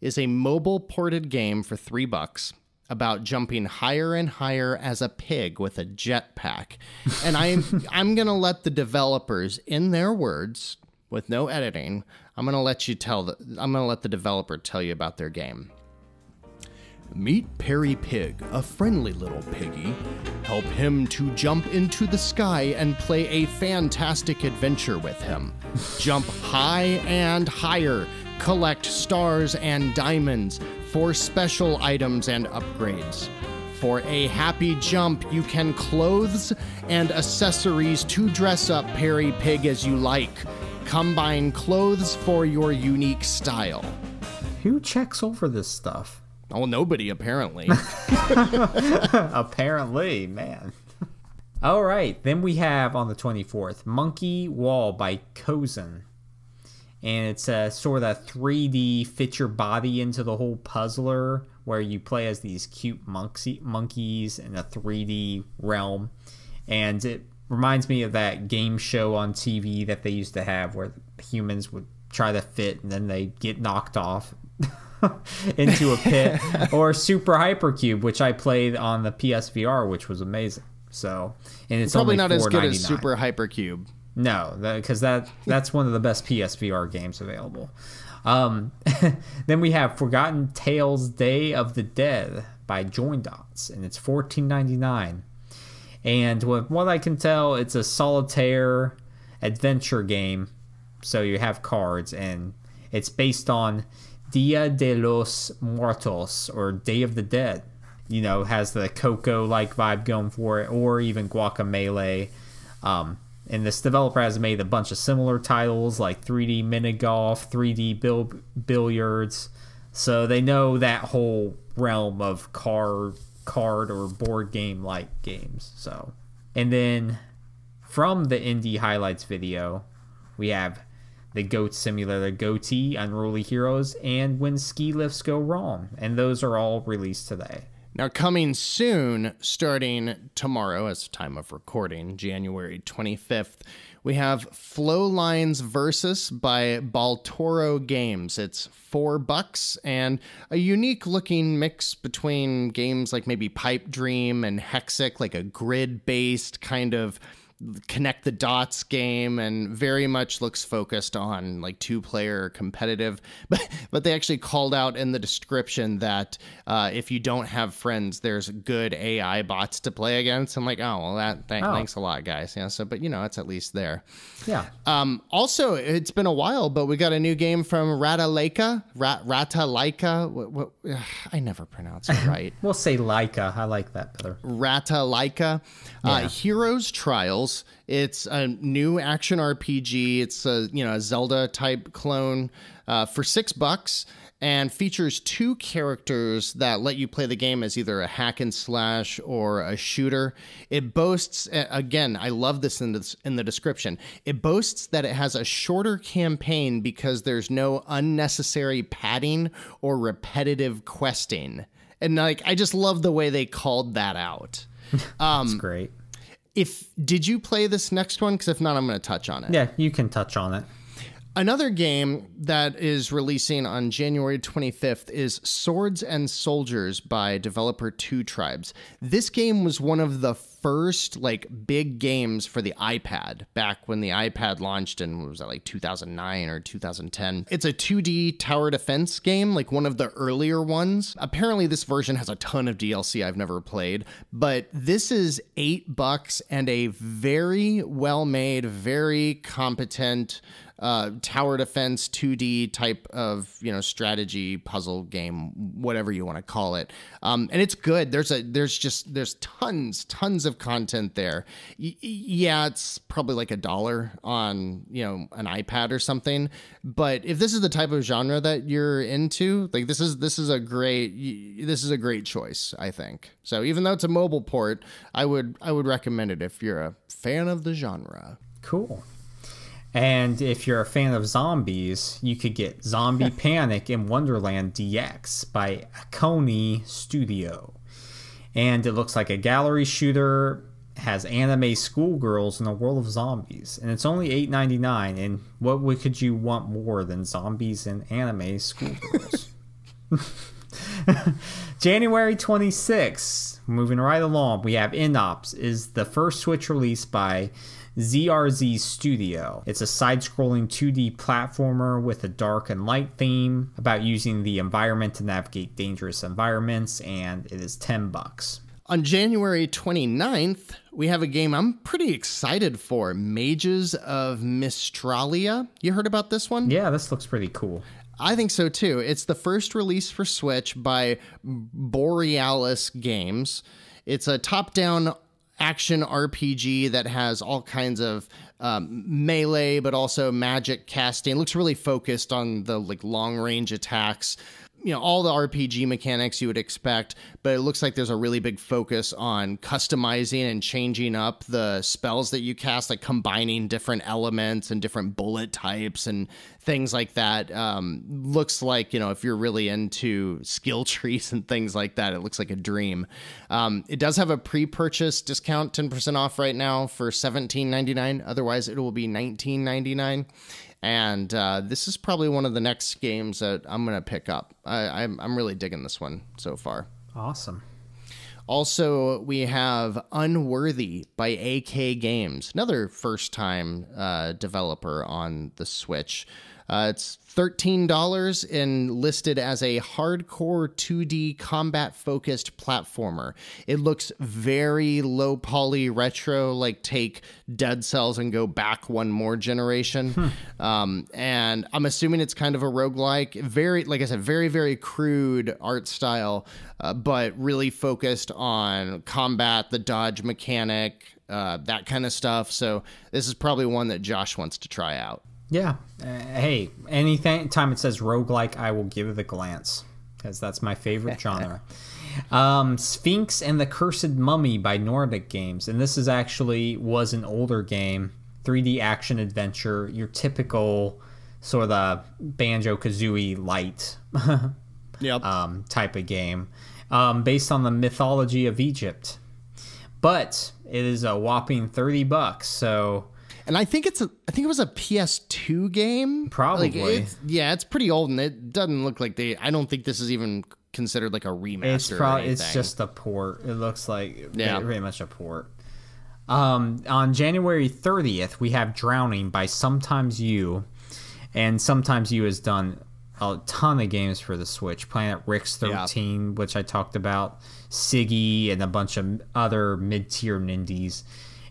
A: is a mobile ported game for three bucks about jumping higher and higher as a pig with a jetpack. And *laughs* I'm I'm going to let the developers in their words with no editing, I'm going to let you tell the, I'm going to let the developer tell you about their game. Meet Perry Pig, a friendly little piggy. Help him to jump into the sky and play a fantastic adventure with him. *laughs* jump high and higher Collect stars and diamonds for special items and upgrades. For a happy jump, you can clothes and accessories to dress up Perry Pig as you like. Combine clothes for your unique style. Who checks over this stuff? Oh, nobody, apparently. *laughs* apparently, man.
B: All right, then we have on the 24th Monkey Wall by Kozen and it's a sort of a 3D fit your body into the whole puzzler where you play as these cute monksy, monkeys in a 3D realm. And it reminds me of that game show on TV that they used to have where humans would try to fit and then they get knocked off *laughs* into a pit *laughs* or Super Hypercube which I played on the PSVR which was amazing. So, and it's, it's probably not as good as Super
A: Hypercube.
B: No, because that, that that's one of the best PSVR games available. Um, *laughs* then we have Forgotten Tales: Day of the Dead by Join Dots, and it's fourteen ninety nine. And with what I can tell, it's a solitaire adventure game. So you have cards, and it's based on Dia de los Muertos or Day of the Dead. You know, has the Coco like vibe going for it, or even Guacamole. Um, and this developer has made a bunch of similar titles like 3D mini golf, 3D bill- billiards. So they know that whole realm of car card or board game like games. So, and then from the indie highlights video, we have the Goat Simulator Goatee, Unruly Heroes, and When Ski Lifts Go Wrong.
A: And those are all released today. Now, coming soon, starting tomorrow, as time of recording, January 25th, we have Flow Lines Versus by Baltoro Games. It's four bucks and a unique looking mix between games like maybe Pipe Dream and Hexic, like a grid based kind of connect the dots game and very much looks focused on like two player competitive *laughs* but but they actually called out in the description that uh, if you don't have friends there's good ai bots to play against i'm like oh well that th oh. thanks a lot guys yeah so but you know it's at least there yeah um, also it's been a while but we got a new game from Rata Rat Rata what, what, ugh, i never pronounce it right *laughs* we'll say laika i like that better Rata Leica, uh, heroes trials it's a new action RPG. It's a you know a Zelda type clone uh, for six bucks and features two characters that let you play the game as either a hack and slash or a shooter. It boasts again, I love this in the, in the description. It boasts that it has a shorter campaign because there's no unnecessary padding or repetitive questing. And like I just love the way they called that out. *laughs* Um, That's great if did you play this next one? Because if not, I'm going to touch on it. Yeah, you can touch on it. Another game that is releasing on January 25th is Swords and Soldiers by developer Two Tribes. This game was one of the first like big games for the iPad back when the iPad launched in was that like 2009 or 2010. It's a 2D tower defense game, like one of the earlier ones. Apparently this version has a ton of DLC I've never played, but this is 8 bucks and a very well-made, very competent uh, tower defense 2D type of you know strategy puzzle game, whatever you want to call it. Um, and it's good. There's a there's just there's tons tons of content there. Y- yeah, it's probably like a dollar on you know an iPad or something. But if this is the type of genre that you're into, like this is this is a great this is a great choice, I think. So even though it's a mobile port, I would I would recommend it if you're a fan of the genre. Cool. And if you're a fan
B: of zombies, you could get Zombie *laughs* Panic in Wonderland DX by Akoni Studio. And it looks like a gallery shooter, has anime schoolgirls in a world of zombies. And it's only $8.99. And what could you want more than zombies and anime schoolgirls? *laughs* *laughs* January 26th, moving right along, we have Inops is the first Switch release by ZRZ Studio. It's a side scrolling 2D platformer with a dark and light theme about using the environment to navigate dangerous
A: environments, and it is 10 bucks. On January 29th, we have a game I'm pretty excited for Mages of Mistralia. You heard about this one? Yeah, this looks pretty cool. I think so too. It's the first release for Switch by Borealis Games. It's a top down action RPG that has all kinds of um, melee, but also magic casting. It looks really focused on the like long range attacks you know all the RPG mechanics you would expect, but it looks like there's a really big focus on customizing and changing up the spells that you cast, like combining different elements and different bullet types and things like that. Um, looks like you know if you're really into skill *laughs* trees and things like that, it looks like a dream. Um, it does have a pre-purchase discount, ten percent off right now for seventeen ninety nine. Otherwise, it will be nineteen ninety nine. And uh, this is probably one of the next games that I'm going to pick up. I, I'm, I'm really digging this one so far. Awesome. Also, we have Unworthy by AK Games, another first time uh, developer on the Switch. Uh, it's $13 and listed as a hardcore 2D combat focused platformer. It looks very low poly retro, like take Dead Cells and go back one more generation. Hmm. Um, and I'm assuming it's kind of a roguelike, very, like I said, very, very crude art style, uh, but really focused on combat, the dodge mechanic, uh, that kind of stuff. So this is probably one that Josh wants to try out. Yeah. Uh,
B: hey, anything time it says roguelike, I will give it a glance because that's my favorite *laughs* genre. Um, Sphinx and the Cursed Mummy by Nordic Games, and this is actually was an older game, 3D action adventure, your typical sort of Banjo Kazooie light, *laughs* yep. um, type of game, um, based on the mythology of Egypt. But it is
A: a whopping thirty bucks, so and I think it's a, I think it was a PS2 game. Probably. Like it's, yeah, it's pretty old, and it doesn't look like they. I don't think this is even considered like a remaster. It's probably it's just
B: a port. It looks like yeah. pretty much a port. Um, on January 30th, we have Drowning by Sometimes You, and Sometimes You has done a ton of games for the Switch. Planet Rick's 13, yeah. which I talked about, Siggy, and a bunch of other mid tier nindies.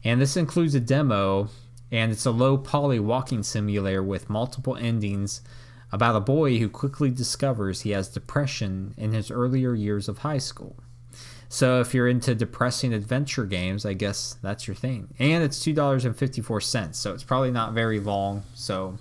B: And this includes a demo and it's a low poly walking simulator with multiple endings about a boy who quickly discovers he has depression in his earlier years of high school. So if you're into depressing adventure games, I guess that's your thing. And it's $2.54, so it's probably not very long. So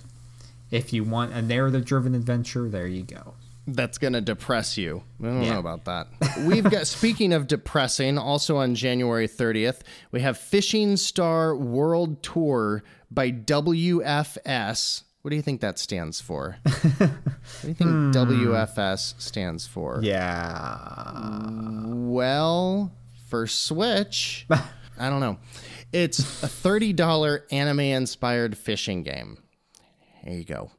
A: if you want a narrative driven adventure, there you go that's going to depress you. I don't yeah. know about that. We've got, *laughs* speaking of depressing, also on January 30th, we have Fishing Star World Tour by WFS. What do you think that stands for? *laughs* what do you think hmm. WFS stands for? Yeah. Well, for Switch, *laughs* I don't know. It's a $30 anime inspired fishing game. There you go.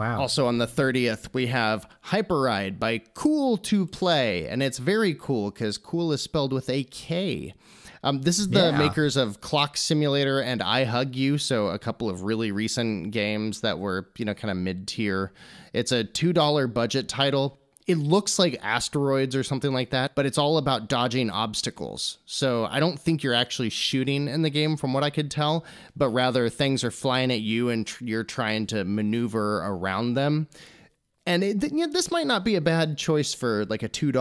A: Wow. Also on the 30th, we have Hyper Ride by Cool to Play. And it's very cool because cool is spelled with a K. Um, this is the yeah. makers of Clock Simulator and I Hug You, so a couple of really recent games that were, you know, kind of mid tier. It's a $2 budget title it looks like asteroids or something like that, but it's all about dodging obstacles. So I don't think you're actually shooting in the game from what I could tell, but rather things are flying at you and tr you're trying to maneuver around them. And it, th you know, this might not be a bad choice for like a $2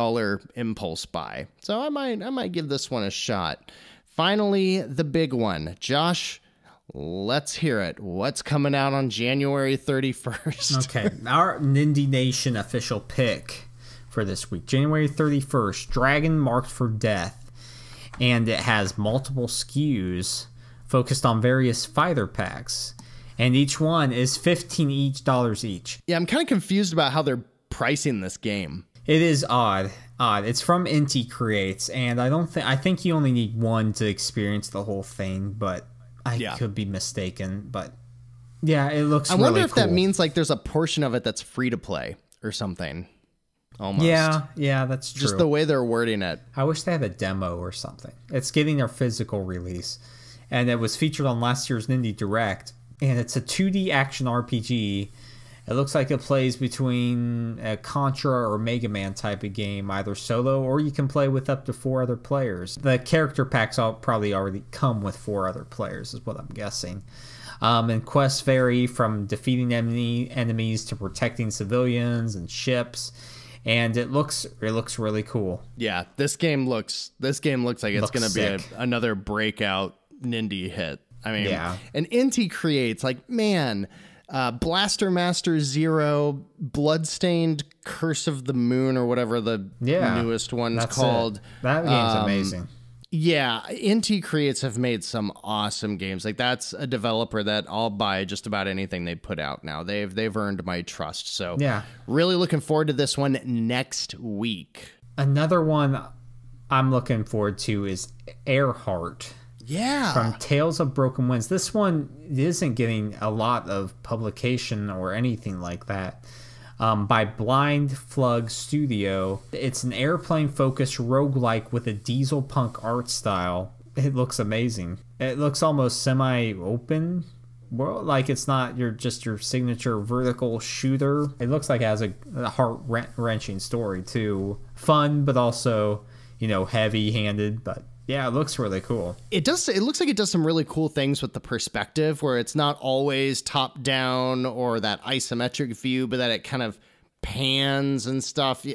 A: impulse buy. So I might I might give this one a shot. Finally, the big one. Josh Let's hear it. What's coming out on January 31st? okay, our Nindy Nation official pick for this week
B: January 31st Dragon Marked for Death. And it has multiple SKUs focused on various fighter packs. And each one is 15 each dollars each. Yeah, I'm kind of confused about how they're pricing this game. It is odd. Odd. It's from Inti Creates, and I don't think I think you only need one to experience
A: the whole thing, but I yeah. could be mistaken, but
B: yeah, it looks. I really wonder if cool. that
A: means like there's a portion of it that's free to play or something. Almost. Yeah,
B: yeah, that's true. Just the
A: way they're wording it. I wish they had a demo or something. It's getting their physical
B: release, and it was featured on last year's Nindie Direct. And it's a 2D action RPG it looks like it plays between a Contra or Mega Man type of game, either solo or you can play with up to four other players. The character packs all probably already come with four other players, is what I'm guessing. Um, and quests vary from defeating enemy, enemies to protecting civilians and ships. And it looks it looks really cool.
A: Yeah, this game looks this game looks like it's gonna be a, another breakout Nindy hit. I mean, yeah. and Inti creates like man uh, Blaster Master Zero, Bloodstained Curse of the Moon, or whatever the yeah, newest one's called. It. That game's um, amazing. Yeah, NT Creates have made some awesome games. Like that's a developer that I'll buy just about anything they put out now. They've they've earned my trust. So yeah, really looking forward to this one next week. Another one I'm looking forward to is Earhart. Yeah.
B: From Tales of Broken Winds. This one isn't getting a lot of publication or anything like that. Um, by Blind Flug Studio. It's an airplane focused roguelike with a diesel punk art style. It looks amazing. It looks almost semi open world. Like it's not your just your signature vertical shooter. It looks like it has a, a heart wrenching story too.
A: Fun, but
B: also, you know, heavy handed, but yeah, it looks really cool.
A: It does. It looks like it does some really cool things with the perspective, where it's not always top down or that isometric view, but that it kind of pans and stuff.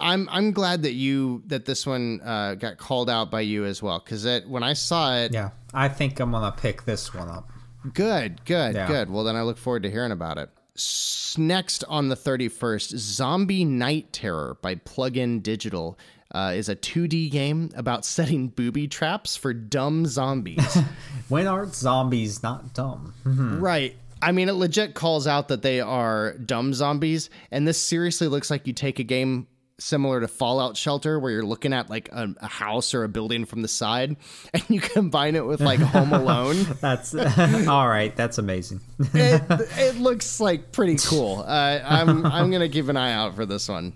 A: I'm I'm glad that you that this one uh, got called out by you as well, because that when I saw it, yeah,
B: I think I'm gonna pick this one up.
A: Good, good, yeah. good. Well, then I look forward to hearing about it. S next on the 31st, Zombie Night Terror by Plug In Digital uh, is a 2D game about *laughs* setting booby traps for dumb zombies. *laughs* when are zombies not dumb? Mm-hmm. Right. I mean, it legit calls out that they are dumb zombies, and this seriously looks like you take a game similar to Fallout Shelter, where you're looking at like a, a, house or a building from the side, *laughs* and you combine it with like Home Alone. that's all right. That's amazing. it, it, looks like pretty cool. Uh, I'm I'm gonna keep an eye out for this one.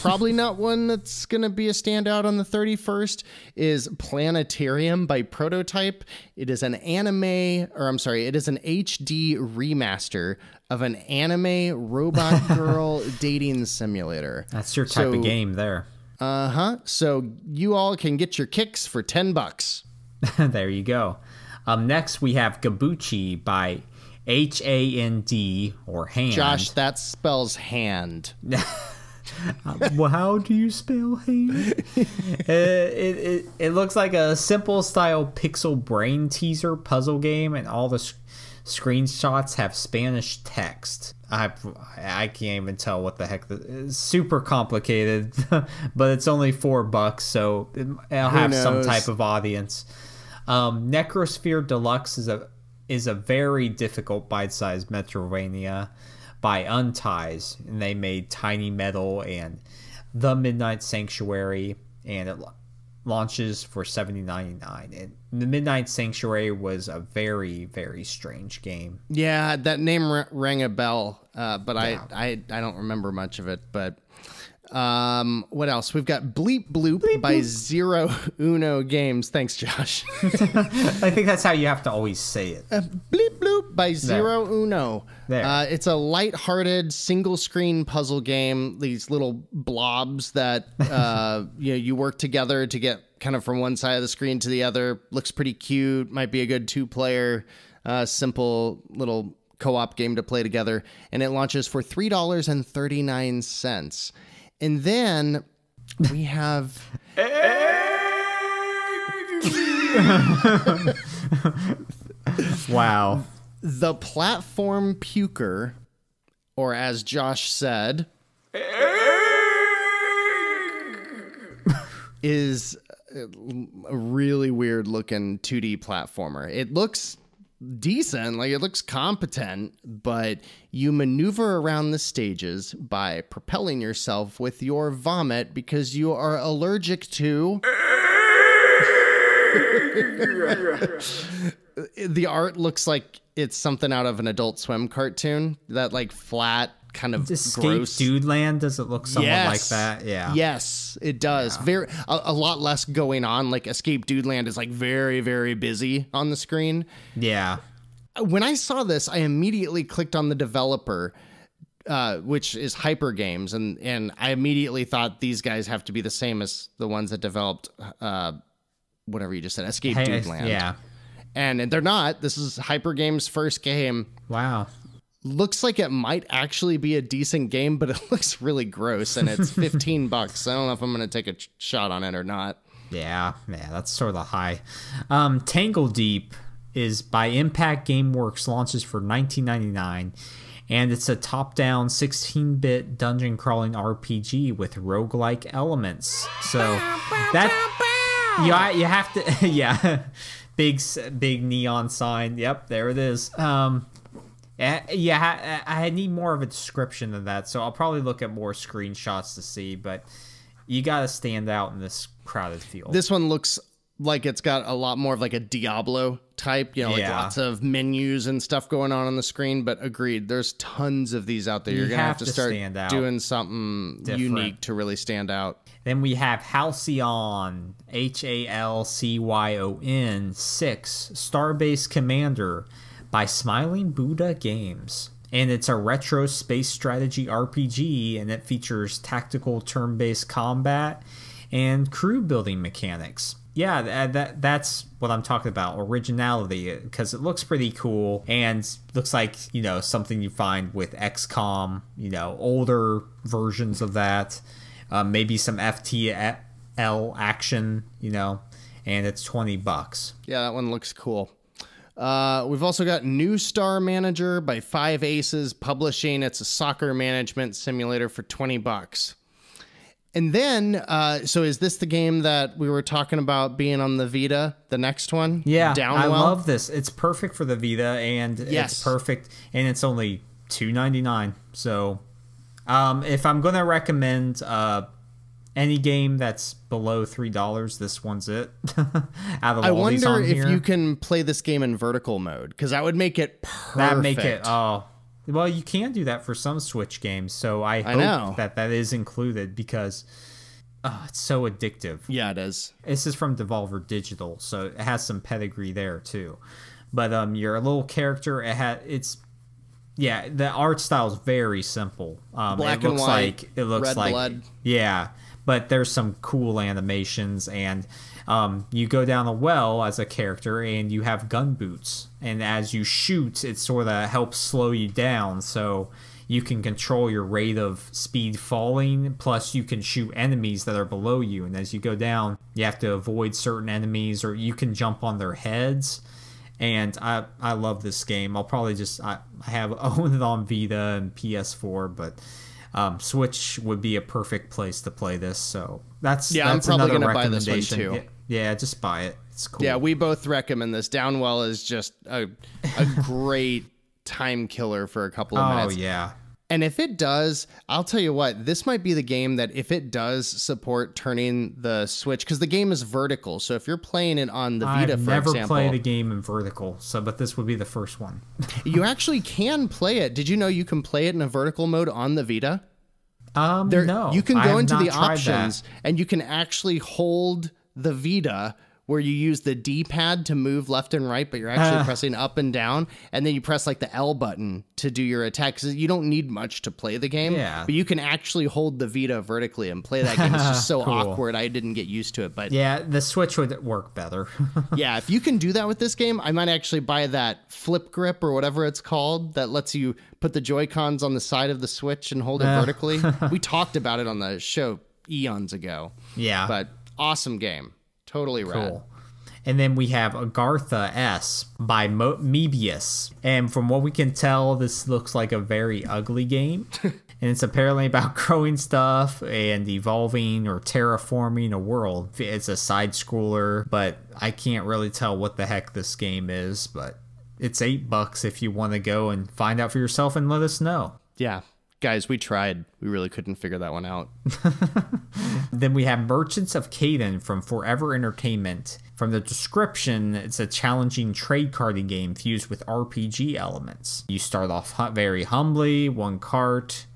A: Probably not one that's going to be a standout on the 31st is Planetarium by Prototype. It is an anime, or I'm sorry, it is an HD remaster of an anime robot *laughs* girl dating simulator. That's your type so, of game there. Uh huh. So you all can get your kicks for 10 bucks. *laughs* there
B: you go. Um, next, we have Gabuchi by H A N D or Hand. Josh,
A: that spells hand. *laughs*
B: Uh, how do you spell hair? *laughs* it, uh,
A: it, it, it, looks like a simple style pixel
B: brain teaser puzzle game, and all the sc- screenshots have Spanish text. I I can't even tell what the heck. The, super complicated, *laughs* but it's only four bucks, so it, will have some type of audience. Um, Necrosphere Deluxe is a is a very difficult bite-sized Metroidvania by Unties, and they made Tiny Metal and The Midnight Sanctuary, and it launches for seventy ninety nine. And The Midnight Sanctuary was a very very strange game.
A: Yeah, that name rang a bell, uh, but yeah. I, I I don't remember much of it, but um, what else? We've got Bleep Bloop, Bleep by Bloop. Zero Uno Games. Thanks, Josh. *laughs* I think that's how you have to always say it. Uh, Bleep Bloop by Zero there. Uno. There. Uh, it's a light-hearted single-screen puzzle game. These little blobs that *laughs* uh, you know you work together to get kind of from one side of the screen to the other. Looks pretty cute. Might be a good two-player, uh, simple little co-op game to play together. And it launches for three dollars and thirty-nine cents. And then we have. *laughs* wow. The platform puker, or as Josh said, is a really weird looking 2D platformer. It looks decent, like it looks competent, but you maneuver around the stages by propelling yourself with your vomit because you are allergic to. *laughs* the art looks like it's something out of an adult swim cartoon that like flat kind of Escape gross. Dude Land does it look somewhat yes. like that? Yeah. Yes, it does. Yeah. Very a, a, lot less going on. Like Escape Dude Land is like very very busy on the screen. Yeah. When I saw this, I immediately clicked on the developer. Uh, which is Hyper Games, and and I immediately thought these guys have to be the same as the ones that developed uh, whatever you just said, Escape hey, Dude Land. Yeah, and they're not. This is Hyper Games' first game. Wow looks like it might actually be a decent game, but it *laughs* looks really gross and it's *laughs* 15 bucks. I don't know if I'm going to take a ch- shot on it or not. Yeah, yeah, that's sort of the high. Um,
B: Tangle Deep is by Impact Gameworks, launches for 19.99, and it's a top-down 16-bit dungeon crawling RPG with roguelike elements. So that yeah, you, you have to *laughs* yeah, big big neon sign. Yep, there it is. Um, Eh, yeah, eh, I need more of a description than that, so I'll probably look at more screenshots to see, but you got to stand out in this crowded field.
A: This one looks like it's got a lot more of like a Diablo type, you know, like yeah. lots of menus and stuff going on on the screen. But agreed, there's tons of these out there. You're you gonna have, have to, start doing something different. unique to really stand out. Then we have Halcyon, H A L C Y O N
B: six Starbase Commander by Smiling Buddha Games. And it's a retro space strategy RPG, and it features tactical turn based combat and crew building mechanics. Yeah, that, that that's what I'm talking about originality because it looks pretty cool and looks like you know something you find with XCOM, you know older versions of that, uh, maybe some
A: FTL action, you know, and it's twenty bucks. Yeah, that one looks cool. Uh, we've also got New Star Manager by Five Aces Publishing. It's a soccer management simulator for 20 bucks. And then, uh, so is this the game that we were talking about being on the Vita? The next one, yeah, Downwell? I love
B: this. It's perfect for the Vita, and yes. it's perfect, and it's only two ninety nine. So, um, if I'm gonna recommend uh, any game that's below three dollars, this one's it. *laughs* Out of I all wonder these on if here. you
A: can play this game in vertical mode because that would make it perfect. That make it
B: oh. Well, you can do that for some Switch games, so I hope I that that is included because uh, it's so addictive. Yeah, it is. This is from Devolver Digital, so it has some pedigree there too. But um, your little character. It ha- it's yeah, the art style is very simple. Um, Black it looks and white, like it looks red like blood. yeah, but there's some cool animations and um, you go down a well as a character and you have gun boots and as you shoot it sort of helps slow you down so you can control your rate of speed falling plus you can shoot enemies that are below you and as you go down you have to avoid certain enemies or you can jump on their heads and i i love this game i'll probably just i, I have *laughs* owned it on vita and ps4 but um, Switch would be a perfect place to play this. So that's yeah, that's I'm probably gonna buy this one too. Yeah,
A: yeah, just buy it. It's cool. Yeah, we both recommend this. Downwell is just a a *laughs* great time killer for a couple of oh, minutes. Oh yeah, and if it does, I'll tell you what, this might be the game that if it does support turning the Switch, because the game is vertical. So if you're playing it on the Vita, I've never played a
B: game in vertical. So, but this would be the first one.
A: *laughs* you actually can play it. Did you know you can play it in a vertical mode on the Vita? Um, there, no, you can go into the options that. and you can actually hold the Vita where you use the D pad to move left and right, but you're actually uh. pressing up and down, and then you press like the L button to do your attack. Because you don't need much to play the game, yeah. but you can actually hold the Vita vertically and play that game. It's just *laughs* so cool. awkward. I didn't get used to it, but yeah,
B: the Switch would work better. *laughs*
A: yeah, if you can do that with this game, I might actually buy that flip grip or whatever it's called that lets you put the Joy Cons on the side of the Switch and hold it uh. vertically. *laughs* we talked about it on the show eons ago. Yeah, but awesome game. Totally rad. Cool.
B: And then we have Agartha S by Mo- Mebius. And from what we can tell, this looks like a very ugly game. *laughs* and it's apparently about *laughs* growing stuff and evolving or terraforming a world. It's a side scroller, but I can't really tell what the heck this game is. But it's eight bucks if you want to go and find out for yourself and let us know. Yeah, guys, we tried. We really couldn't figure that one out. *laughs* then we have Merchants of Caden from Forever Entertainment. From the description, it's a challenging trade carding game fused with RPG elements. You start off very humbly, one cart,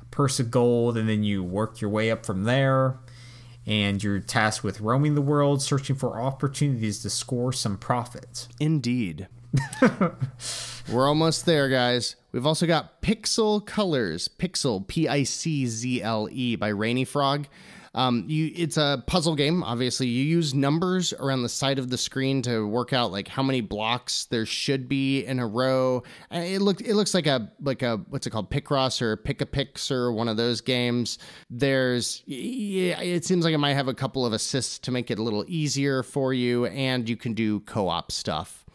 B: a purse of gold, and then you work your way up from there. And you're tasked with roaming the world, searching for opportunities to score some profit.
A: Indeed. *laughs* We're almost there, guys. We've also got Pixel Colors, Pixel P I C Z L E by Rainy Frog. Um, you, it's a puzzle game. Obviously, you use numbers around the side of the screen to work out like how many blocks there should be in a row. It looked, it looks like a like a what's it called, Picross or Pick a Pix or one of those games. There's, yeah, it seems like it might have a couple of assists to make it a little easier for you, and you can do co-op stuff.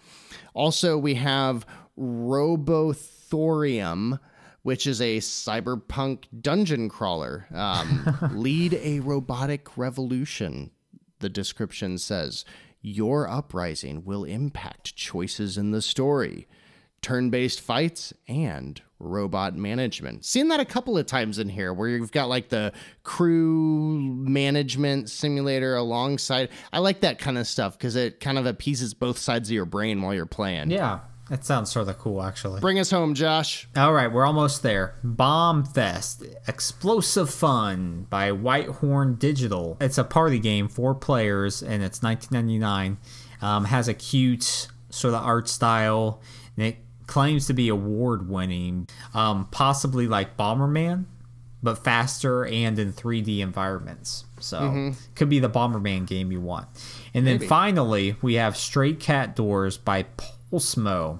A: Also, we have Robothorium, which is a cyberpunk dungeon crawler. Um, *laughs* lead a robotic revolution, the description says. Your uprising will impact choices in the story turn based fights, and robot management. Seen that a couple of times in here where you've got like the crew management simulator alongside. I like that kind of stuff because it kind of appeases both sides of your brain while you're playing. Yeah.
B: That sounds sort of cool, actually. Bring us home, Josh. All right, we're almost there. Bomb Fest Explosive Fun by Whitehorn Digital. It's a party game, for players, and it's 1999. Um, has a cute sort of art style, and it claims to be award winning, um, possibly like Bomberman, but faster and in 3D environments. So mm-hmm. could be the Bomberman game you want. And then Maybe. finally, we have Straight Cat Doors by Pulsmo.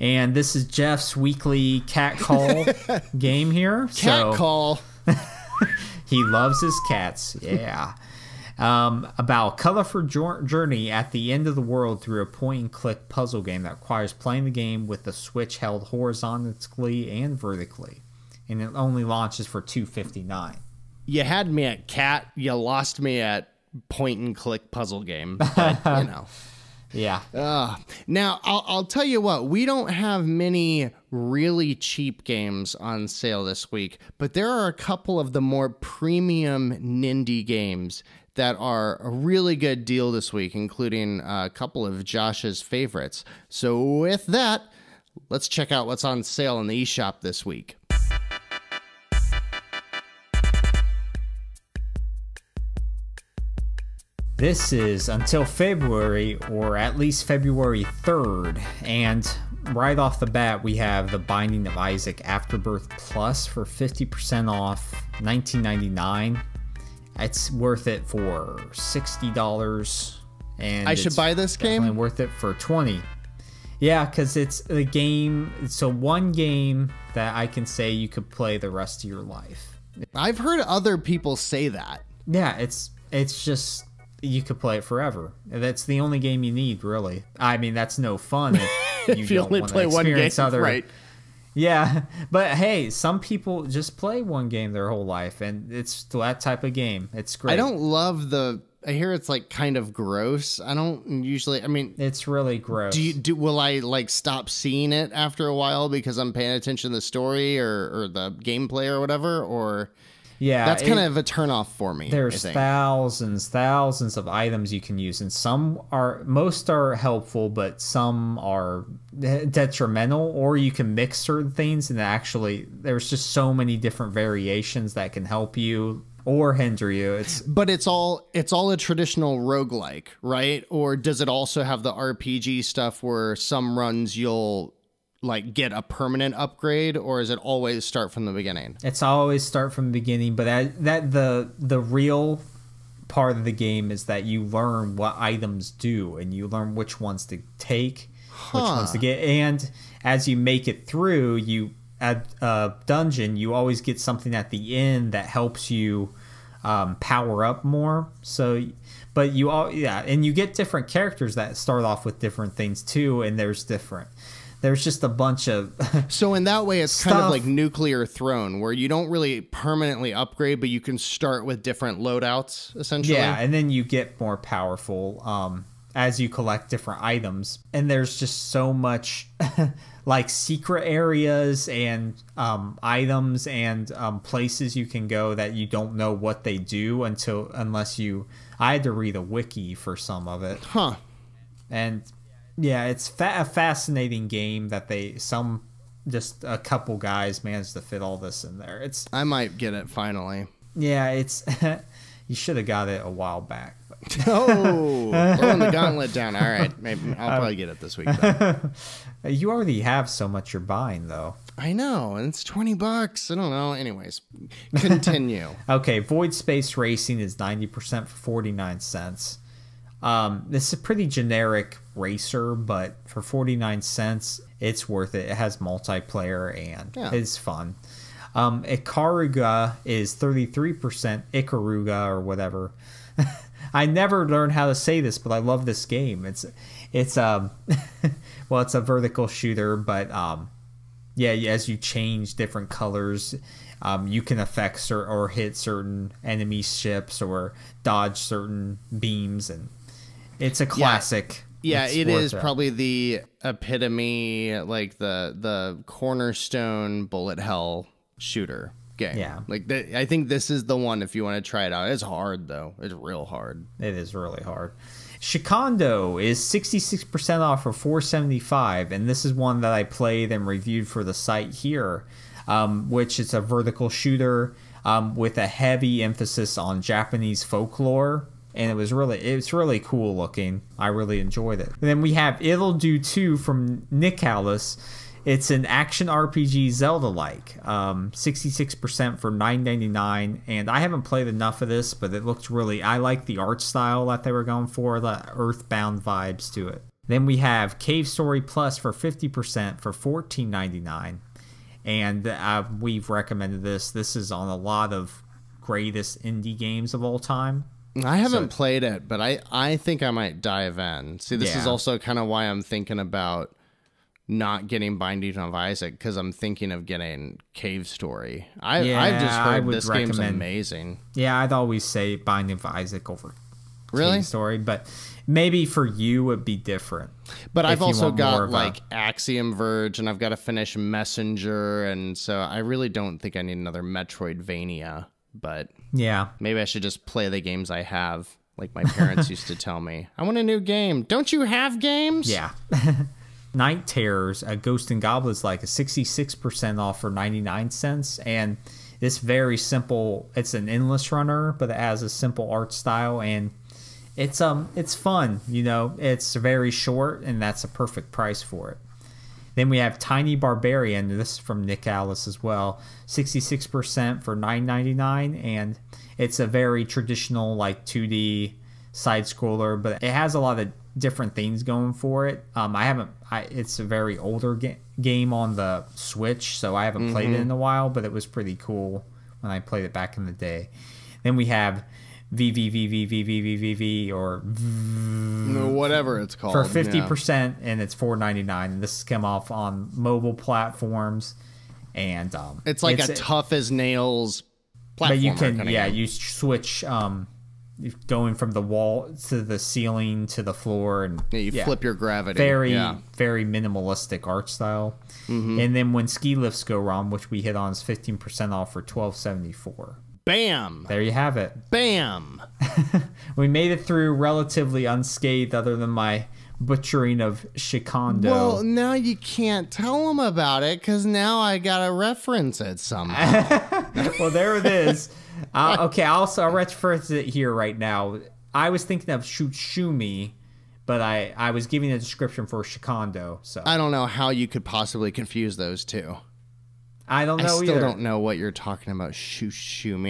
B: And this is Jeff's weekly cat call *laughs* game here. Cat so. call. *laughs* he loves his cats. Yeah um, about a colorful journey at the end of the world through a point and click puzzle game that requires playing the game with the Switch held horizontally and vertically. And it only launches for 259
A: You had me at cat, you lost me at point and click puzzle game. *laughs* But, you know. Yeah. Uh, now, I'll, I'll tell you what, we don't have many really cheap games on sale this week, but there are a couple of the more premium Nindy games that are a really good deal this week, including a couple of Josh's favorites. So, with that, let's check out what's on sale in the eShop this week.
B: This is until February, or at least February 3rd, and right off the bat, we have The Binding of Isaac Afterbirth Plus for 50% off 1999 it's worth it for sixty dollars. And I should buy this game. Worth it for twenty. Yeah, because it's a game. So one game that I can say you could play the rest of your life. I've heard other people say that. Yeah, it's it's just you could play it forever. That's the only game you need, really. I mean, that's no fun if you, *laughs* if you only play one game, other, right? Yeah, *laughs* but hey, some people just play one game their whole life, and it's that type of game. It's great. I don't
A: love the. I hear it's like kind of gross. I don't usually. I mean, it's really gross. Do you do? Will I like stop seeing it after a while because I'm paying attention to the story or or the gameplay or whatever? Or yeah, that's kind it, of a turnoff for me. There's
B: thousands, thousands of items you can use, and some are most are helpful, but some are detrimental. Or you can mix certain things, and actually, there's just so many different variations that can help you or hinder you. It's
A: but it's all it's all a traditional roguelike, right? Or does it also have the RPG stuff where some runs you'll like get a permanent upgrade or is it always start from the beginning
B: it's always start from the beginning but that, that the the real part of the game is that you learn what items do and you learn which ones to take huh. which ones to get and as you make it through you at a dungeon you always get something at the end that helps you um, power up more so but you all yeah and you get different characters that start off with different
A: things too and there's different there's just a bunch of *laughs* so in that way it's stuff. kind of like nuclear throne where you don't really permanently upgrade but you can start with different loadouts essentially yeah and
B: then you get more powerful um, as you collect different items and there's just so much *laughs* like secret areas and um, items and um, places you can go that you don't know what they do until unless you i had to read a wiki for some of it huh and yeah, it's fa- a fascinating game that they some just a couple guys
A: managed to fit all this in there. It's I might get it finally.
B: Yeah, it's
A: *laughs* you should have got it a while back. *laughs* oh, throwing the gauntlet down. All right, maybe I'll *laughs* um, probably get it this week.
B: you already have so much you're buying, though. I know, and it's
A: twenty bucks. I don't know. Anyways,
B: continue. okay, Void Space Racing is ninety percent for forty nine cents. Um, this is a pretty generic racer, but for 49 cents, it's worth it. It has multiplayer and yeah. it's fun. Um, Ikaruga is 33%, Ikaruga or whatever. *laughs* I never learned how to say this, but I love this game. It's it's um *laughs* well, it's a vertical shooter, but um yeah, as you change different colors, um, you can affect cer- or hit certain enemy ships or dodge certain beams and it's a classic. Yeah, yeah it is it.
A: probably the epitome, like the the cornerstone bullet hell shooter game. Yeah, like the, I think this is the one if you want to try it out. It's hard though. It's real hard. It is really hard. Shikando is 66%
B: off for 475 and this is one that I played and reviewed for the site here, um, which is a vertical shooter um, with a heavy emphasis on Japanese folklore and it was really it's really cool looking. I really enjoyed it. And then we have It'll Do Two from Nick Hallis. It's an action RPG Zelda like. Um, 66% for 9.99 and I haven't played enough of this, but it looked really I like the art style that they were going for, the earthbound vibes to it. Then we have Cave Story Plus for 50% for 14.99 and uh, we've recommended this. This is on a lot of greatest indie games of all time.
A: I haven't so, played it, but I, I think I might dive in. See, this yeah. is also kind of why I'm thinking about not getting Binding of Isaac because I'm thinking of getting Cave Story. I, yeah, I've just heard this recommend. game's amazing.
B: Yeah, I'd always say Binding of Isaac over really? Cave Story, but maybe for you would be different. But I've also got like
A: a... Axiom Verge and I've got to finish Messenger. And so I really don't think I need another Metroidvania, but. Yeah. Maybe I should just play the games I have, like my parents used to tell me. I want a new game. Don't you have games? Yeah.
B: *laughs* Night Terrors a Ghost and Goblins like a 66% off for 99 cents and this very simple it's an endless runner but it has a simple art style and it's um it's fun, you know. It's very short and that's a perfect price for it. Then we have Tiny Barbarian. This is from Nick Alice as well. 66% for 9.99 and it's a very traditional like 2D side scroller, but it has a lot of different things going for it. Um, I haven't. I, it's a very older ga- game on the Switch, so I haven't mm-hmm. played it mm-hmm. in a while. But it was pretty cool when I played it back in the day. Then we have V V V V V V V V V or whatever it's called for fifty percent, and it's four ninety nine. And this has come off on mobile platforms, and um,
A: it's like a tough as nails. But you can, yeah,
B: you switch um, going from the wall to the ceiling to the floor, and you flip your gravity. Very, very minimalistic art style. Mm-hmm. And then when ski lifts go wrong, which we hit on, is fifteen percent off for twelve seventy four.
A: Bam.
B: There you have it.
A: Bam.
B: *laughs* we made it through relatively unscathed, other than my butchering of Shikondo. Well,
A: now you can't tell them about it because now I gotta reference it somehow. *laughs* well, there it is. uh, okay, I'll reference it here right now. I was thinking of Shushumi, but I I was giving a description for Shikondo. So I don't know how you could possibly confuse those two. I don't know. I still either. don't know what you're talking about. me.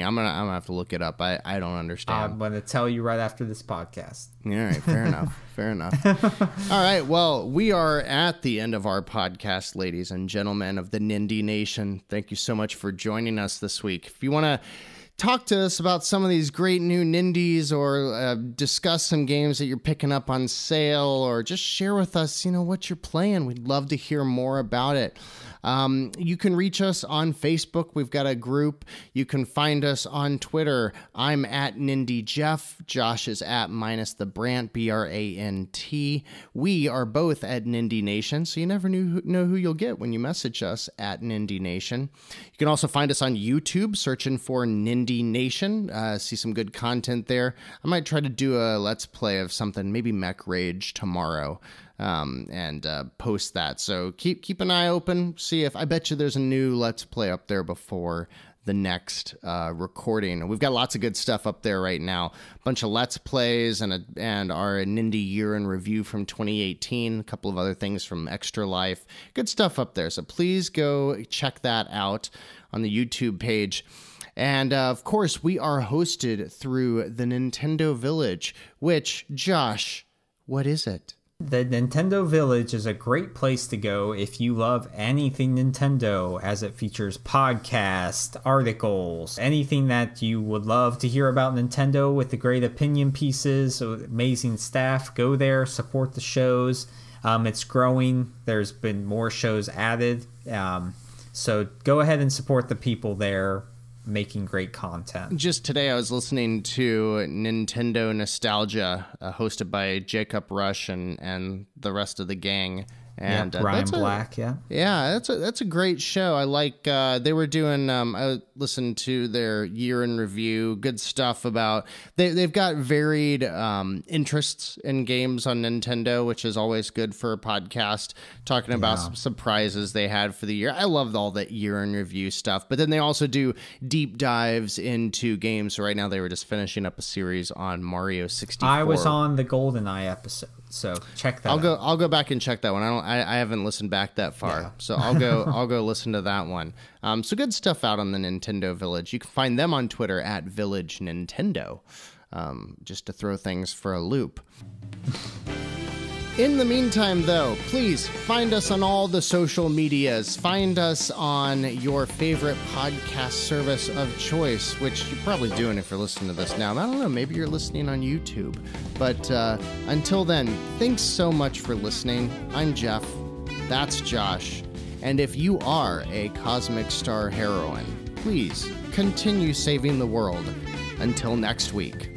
A: I'm gonna. I'm gonna have to look it up. I. I don't understand. I'm
B: gonna tell you right after this podcast.
A: All right. Fair *laughs* enough. Fair enough. All right. Well, we are at the end of our podcast, ladies and gentlemen of the Nindy Nation. Thank you so much for joining us this week. If you wanna talk to us about some of these great new nindies or uh, discuss some games that you're picking up on sale or just share with us, you know, what you're playing. We'd love to hear more about it. Um, you can reach us on Facebook. We've got a group. You can find us on Twitter. I'm at Nindy Jeff. Josh is at minus the Brant, B R A N T. We are both at Nindy Nation, so you never knew, know who you'll get when you message us at Nindy Nation. You can also find us on YouTube, searching for Nindy d Nation. Uh, see some good content there. I might try to do a let's play of something, maybe Mech Rage tomorrow, um, and uh, post that. So keep keep an eye open. See if I bet you there's a new let's play up there before the next uh, recording. We've got lots of good stuff up there right now. A bunch of let's plays and a, and our Nindy year in review from 2018. A couple of other things from Extra Life. Good stuff up there. So please go check that out on the YouTube page. And uh, of course, we are hosted through the Nintendo Village, which, Josh, what is it? The Nintendo
B: Village is a great place to go if you love anything Nintendo, as it features podcasts, articles, anything that you would love to hear about Nintendo with the great opinion pieces, amazing staff. Go there, support the shows. Um, it's growing, there's been more shows added. Um, so go ahead and support the people there making great content.
A: Just today, I was listening to Nintendo Nostalgia, uh, hosted by Jacob Rush and, and the rest of the gang. And yeah, uh, Black, a, yeah, yeah, that's a that's a great show. I like uh, they were doing. Um, I listened to their year in review. Good stuff about they they've got varied um, interests in games on Nintendo, which is always good for a podcast. Talking about yeah. some surprises they had for the year. I loved all that year in review stuff, but then they also do deep dives into games. So right now they were just finishing up a series on Mario sixty. I was
B: on the GoldenEye episode. So check that. I'll out. go.
A: I'll go back and check that one. I don't. I, I haven't listened back that far. Yeah. So I'll go. *laughs* I'll go listen to that one. Um, so good stuff out on the Nintendo Village. You can find them on Twitter at Village Nintendo. Um, just to throw things for a loop. In the meantime, though, please find us on all the social medias. Find us on your favorite podcast service of choice, which you're probably doing if you're listening to this now. I don't know, maybe you're listening on YouTube. But uh, until then, thanks so much for listening. I'm Jeff. That's Josh. And if you are a cosmic star heroine, please continue saving the world. Until next week.